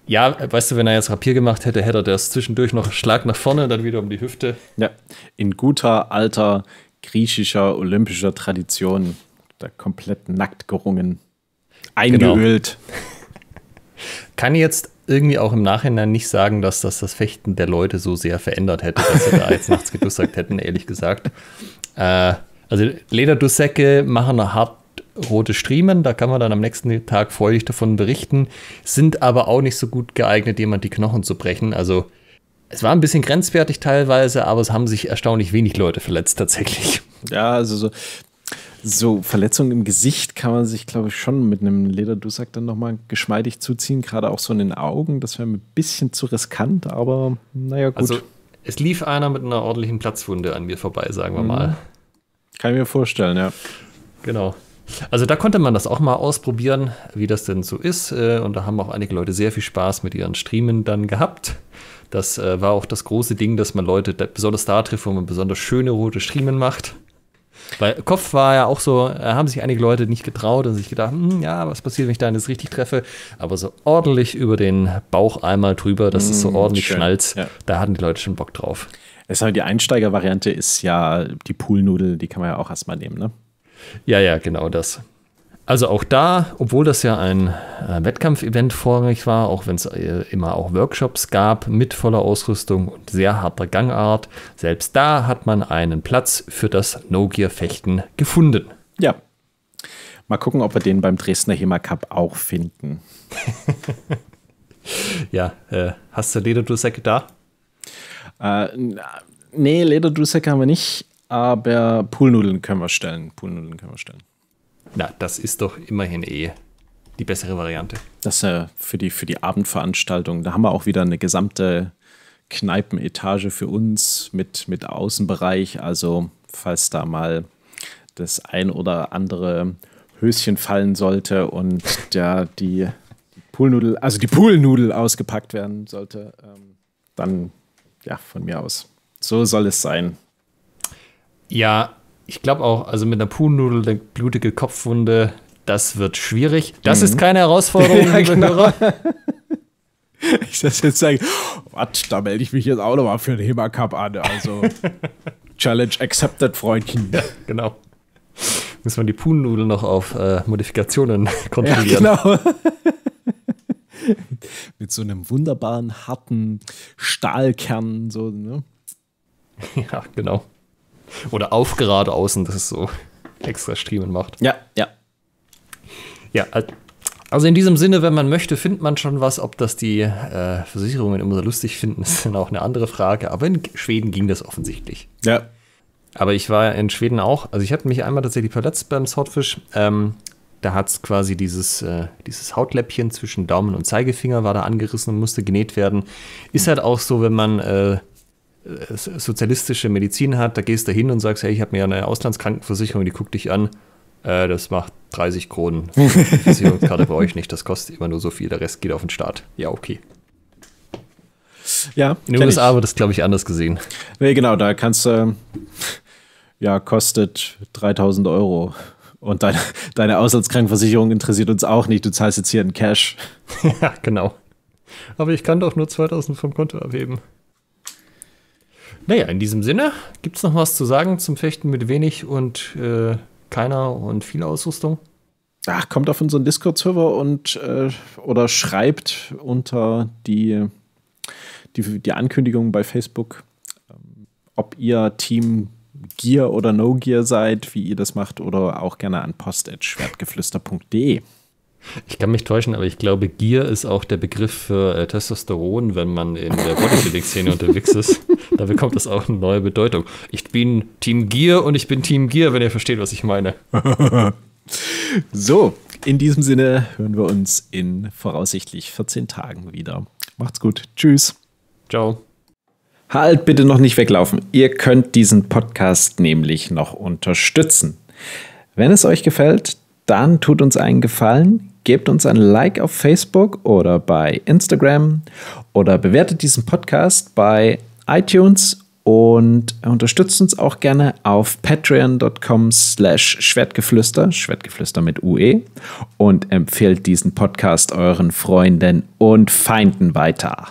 Speaker 2: Ja, weißt du, wenn er jetzt Rapier gemacht hätte, hätte er das zwischendurch noch Schlag nach vorne und dann wieder um die Hüfte.
Speaker 1: Ja, in guter alter griechischer olympischer Tradition, da komplett nackt gerungen,
Speaker 2: eingeölt. Genau. Kann jetzt irgendwie auch im Nachhinein nicht sagen, dass das das Fechten der Leute so sehr verändert hätte, dass sie da jetzt nachts gedussert hätten, ehrlich gesagt. Äh, also Lederdussäcke machen eine hart rote Striemen, da kann man dann am nächsten Tag freudig davon berichten, sind aber auch nicht so gut geeignet, jemand die Knochen zu brechen. Also es war ein bisschen grenzwertig teilweise, aber es haben sich erstaunlich wenig Leute verletzt tatsächlich.
Speaker 1: Ja, also so, so Verletzungen im Gesicht kann man sich, glaube ich, schon mit einem Lederdussack dann nochmal geschmeidig zuziehen, gerade auch so in den Augen. Das wäre ein bisschen zu riskant, aber
Speaker 2: naja, gut. Also es lief einer mit einer ordentlichen Platzwunde an mir vorbei, sagen wir mal. Mhm. Kann ich mir vorstellen, ja. Genau. Also da konnte man das auch mal ausprobieren, wie das denn so ist. Äh, und da haben auch einige Leute sehr viel Spaß mit ihren Streamen dann gehabt. Das äh, war auch das große Ding, dass man Leute besonders da trifft, wo man besonders schöne rote Streamen macht. Weil Kopf war ja auch so, äh, haben sich einige Leute nicht getraut und sich gedacht, hm, ja, was passiert, wenn ich da eines richtig treffe? Aber so ordentlich über den Bauch einmal drüber, dass mm, es so hm, ordentlich schön. schnallt, ja. da hatten die Leute schon Bock drauf. Jetzt haben wir die Einsteigervariante
Speaker 1: ist ja die Poolnudel, die kann man ja auch erstmal nehmen, ne?
Speaker 2: Ja, ja, genau das. Also auch da, obwohl das ja ein äh, Wettkampfevent vorrangig war, auch wenn es äh, immer auch Workshops gab mit voller Ausrüstung und sehr harter Gangart, selbst da hat man einen Platz für das No-Gear-Fechten gefunden. Ja.
Speaker 1: Mal gucken, ob wir den beim Dresdner HEMA Cup auch finden.
Speaker 2: ja, äh, hast du Lederdussäcke da? Äh, äh nee, Lederdussäcke
Speaker 1: haben wir nicht, aber Poolnudeln können wir stellen. Poolnudeln können wir stellen.
Speaker 2: Na, das ist doch immerhin eh die bessere Variante. Das ist äh, ja für die, für die Abendveranstaltung.
Speaker 1: Da haben wir auch wieder eine gesamte Kneipenetage für uns mit, mit Außenbereich. Also, falls da mal das ein oder andere Höschen fallen sollte und ja, die, die Poolnudel, also die Poolnudel ausgepackt werden sollte, ähm, dann ja, von mir aus. So soll es sein.
Speaker 2: Ja, ich glaube auch, also mit einer Pudennudel, eine blutige Kopfwunde, das wird schwierig. Das mhm. ist keine Herausforderung, ja, liebe genau.
Speaker 1: Ich das jetzt sagen, was, da melde ich mich jetzt auch nochmal für den HEMA Cup an. Also
Speaker 2: Challenge accepted, Freundchen. Ja, genau. Muss man die Pudennudel noch auf äh, Modifikationen kontrollieren. Ja, genau. Mit so einem
Speaker 1: wunderbaren, harten Stahlkern, so, ne?
Speaker 2: Ja, genau. Oder auf gerade außen, dass es so extra Striemen macht. Ja, ja. Ja, also in diesem Sinne, wenn man möchte, findet man schon was. Ob das die äh, Versicherungen immer so lustig finden, ist dann auch eine andere Frage. Aber in Schweden ging das offensichtlich. Ja. Aber ich war in Schweden auch, also ich hatte mich einmal tatsächlich verletzt beim Swordfish. Ähm, da hat es quasi dieses, äh, dieses Hautläppchen zwischen Daumen und Zeigefinger war da angerissen und musste genäht werden. Ist halt auch so, wenn man äh, äh, sozialistische Medizin hat, da gehst du hin und sagst, hey, ich habe mir eine Auslandskrankenversicherung, die guckt dich an, äh, das macht 30 Kronen. Die Versicherungskarte brauche ich nicht, das kostet immer nur so viel, der Rest geht auf den Staat. Ja, okay.
Speaker 1: Ja, in den USA
Speaker 2: wird das, glaube ich, anders gesehen. Nee, genau, da kannst du,
Speaker 1: ja, kostet 3000 Euro. Und deine, deine Auslandskrankenversicherung interessiert uns auch nicht. Du zahlst jetzt hier in Cash. ja, genau.
Speaker 2: Aber ich kann doch nur 2000 vom Konto abheben. Naja, in diesem Sinne, gibt es noch was zu sagen zum Fechten mit wenig und äh, keiner und viel Ausrüstung? Ach, kommt auf unseren Discord-Server und äh, oder schreibt unter
Speaker 1: die, die, die Ankündigung bei Facebook, ähm, ob ihr Team Gear oder No Gear seid, wie ihr das macht, oder auch gerne an post.schwertgeflüster.de.
Speaker 2: Ich kann mich täuschen, aber ich glaube, Gier ist auch der Begriff für äh, Testosteron, wenn man in der Bodybuilding-Szene unterwegs ist. Da bekommt das auch eine neue Bedeutung. Ich bin Team Gier und ich bin Team Gier, wenn ihr versteht, was ich meine.
Speaker 1: so, in diesem Sinne hören wir uns in voraussichtlich 14 Tagen wieder. Macht's gut. Tschüss. Ciao. Halt bitte noch nicht weglaufen. Ihr könnt diesen Podcast nämlich noch unterstützen. Wenn es euch gefällt, dann tut uns einen Gefallen gebt uns ein Like auf Facebook oder bei Instagram oder bewertet diesen Podcast bei iTunes und unterstützt uns auch gerne auf patreon.com slash schwertgeflüster, Schwertgeflüster mit UE und empfehlt diesen Podcast euren Freunden und Feinden weiter.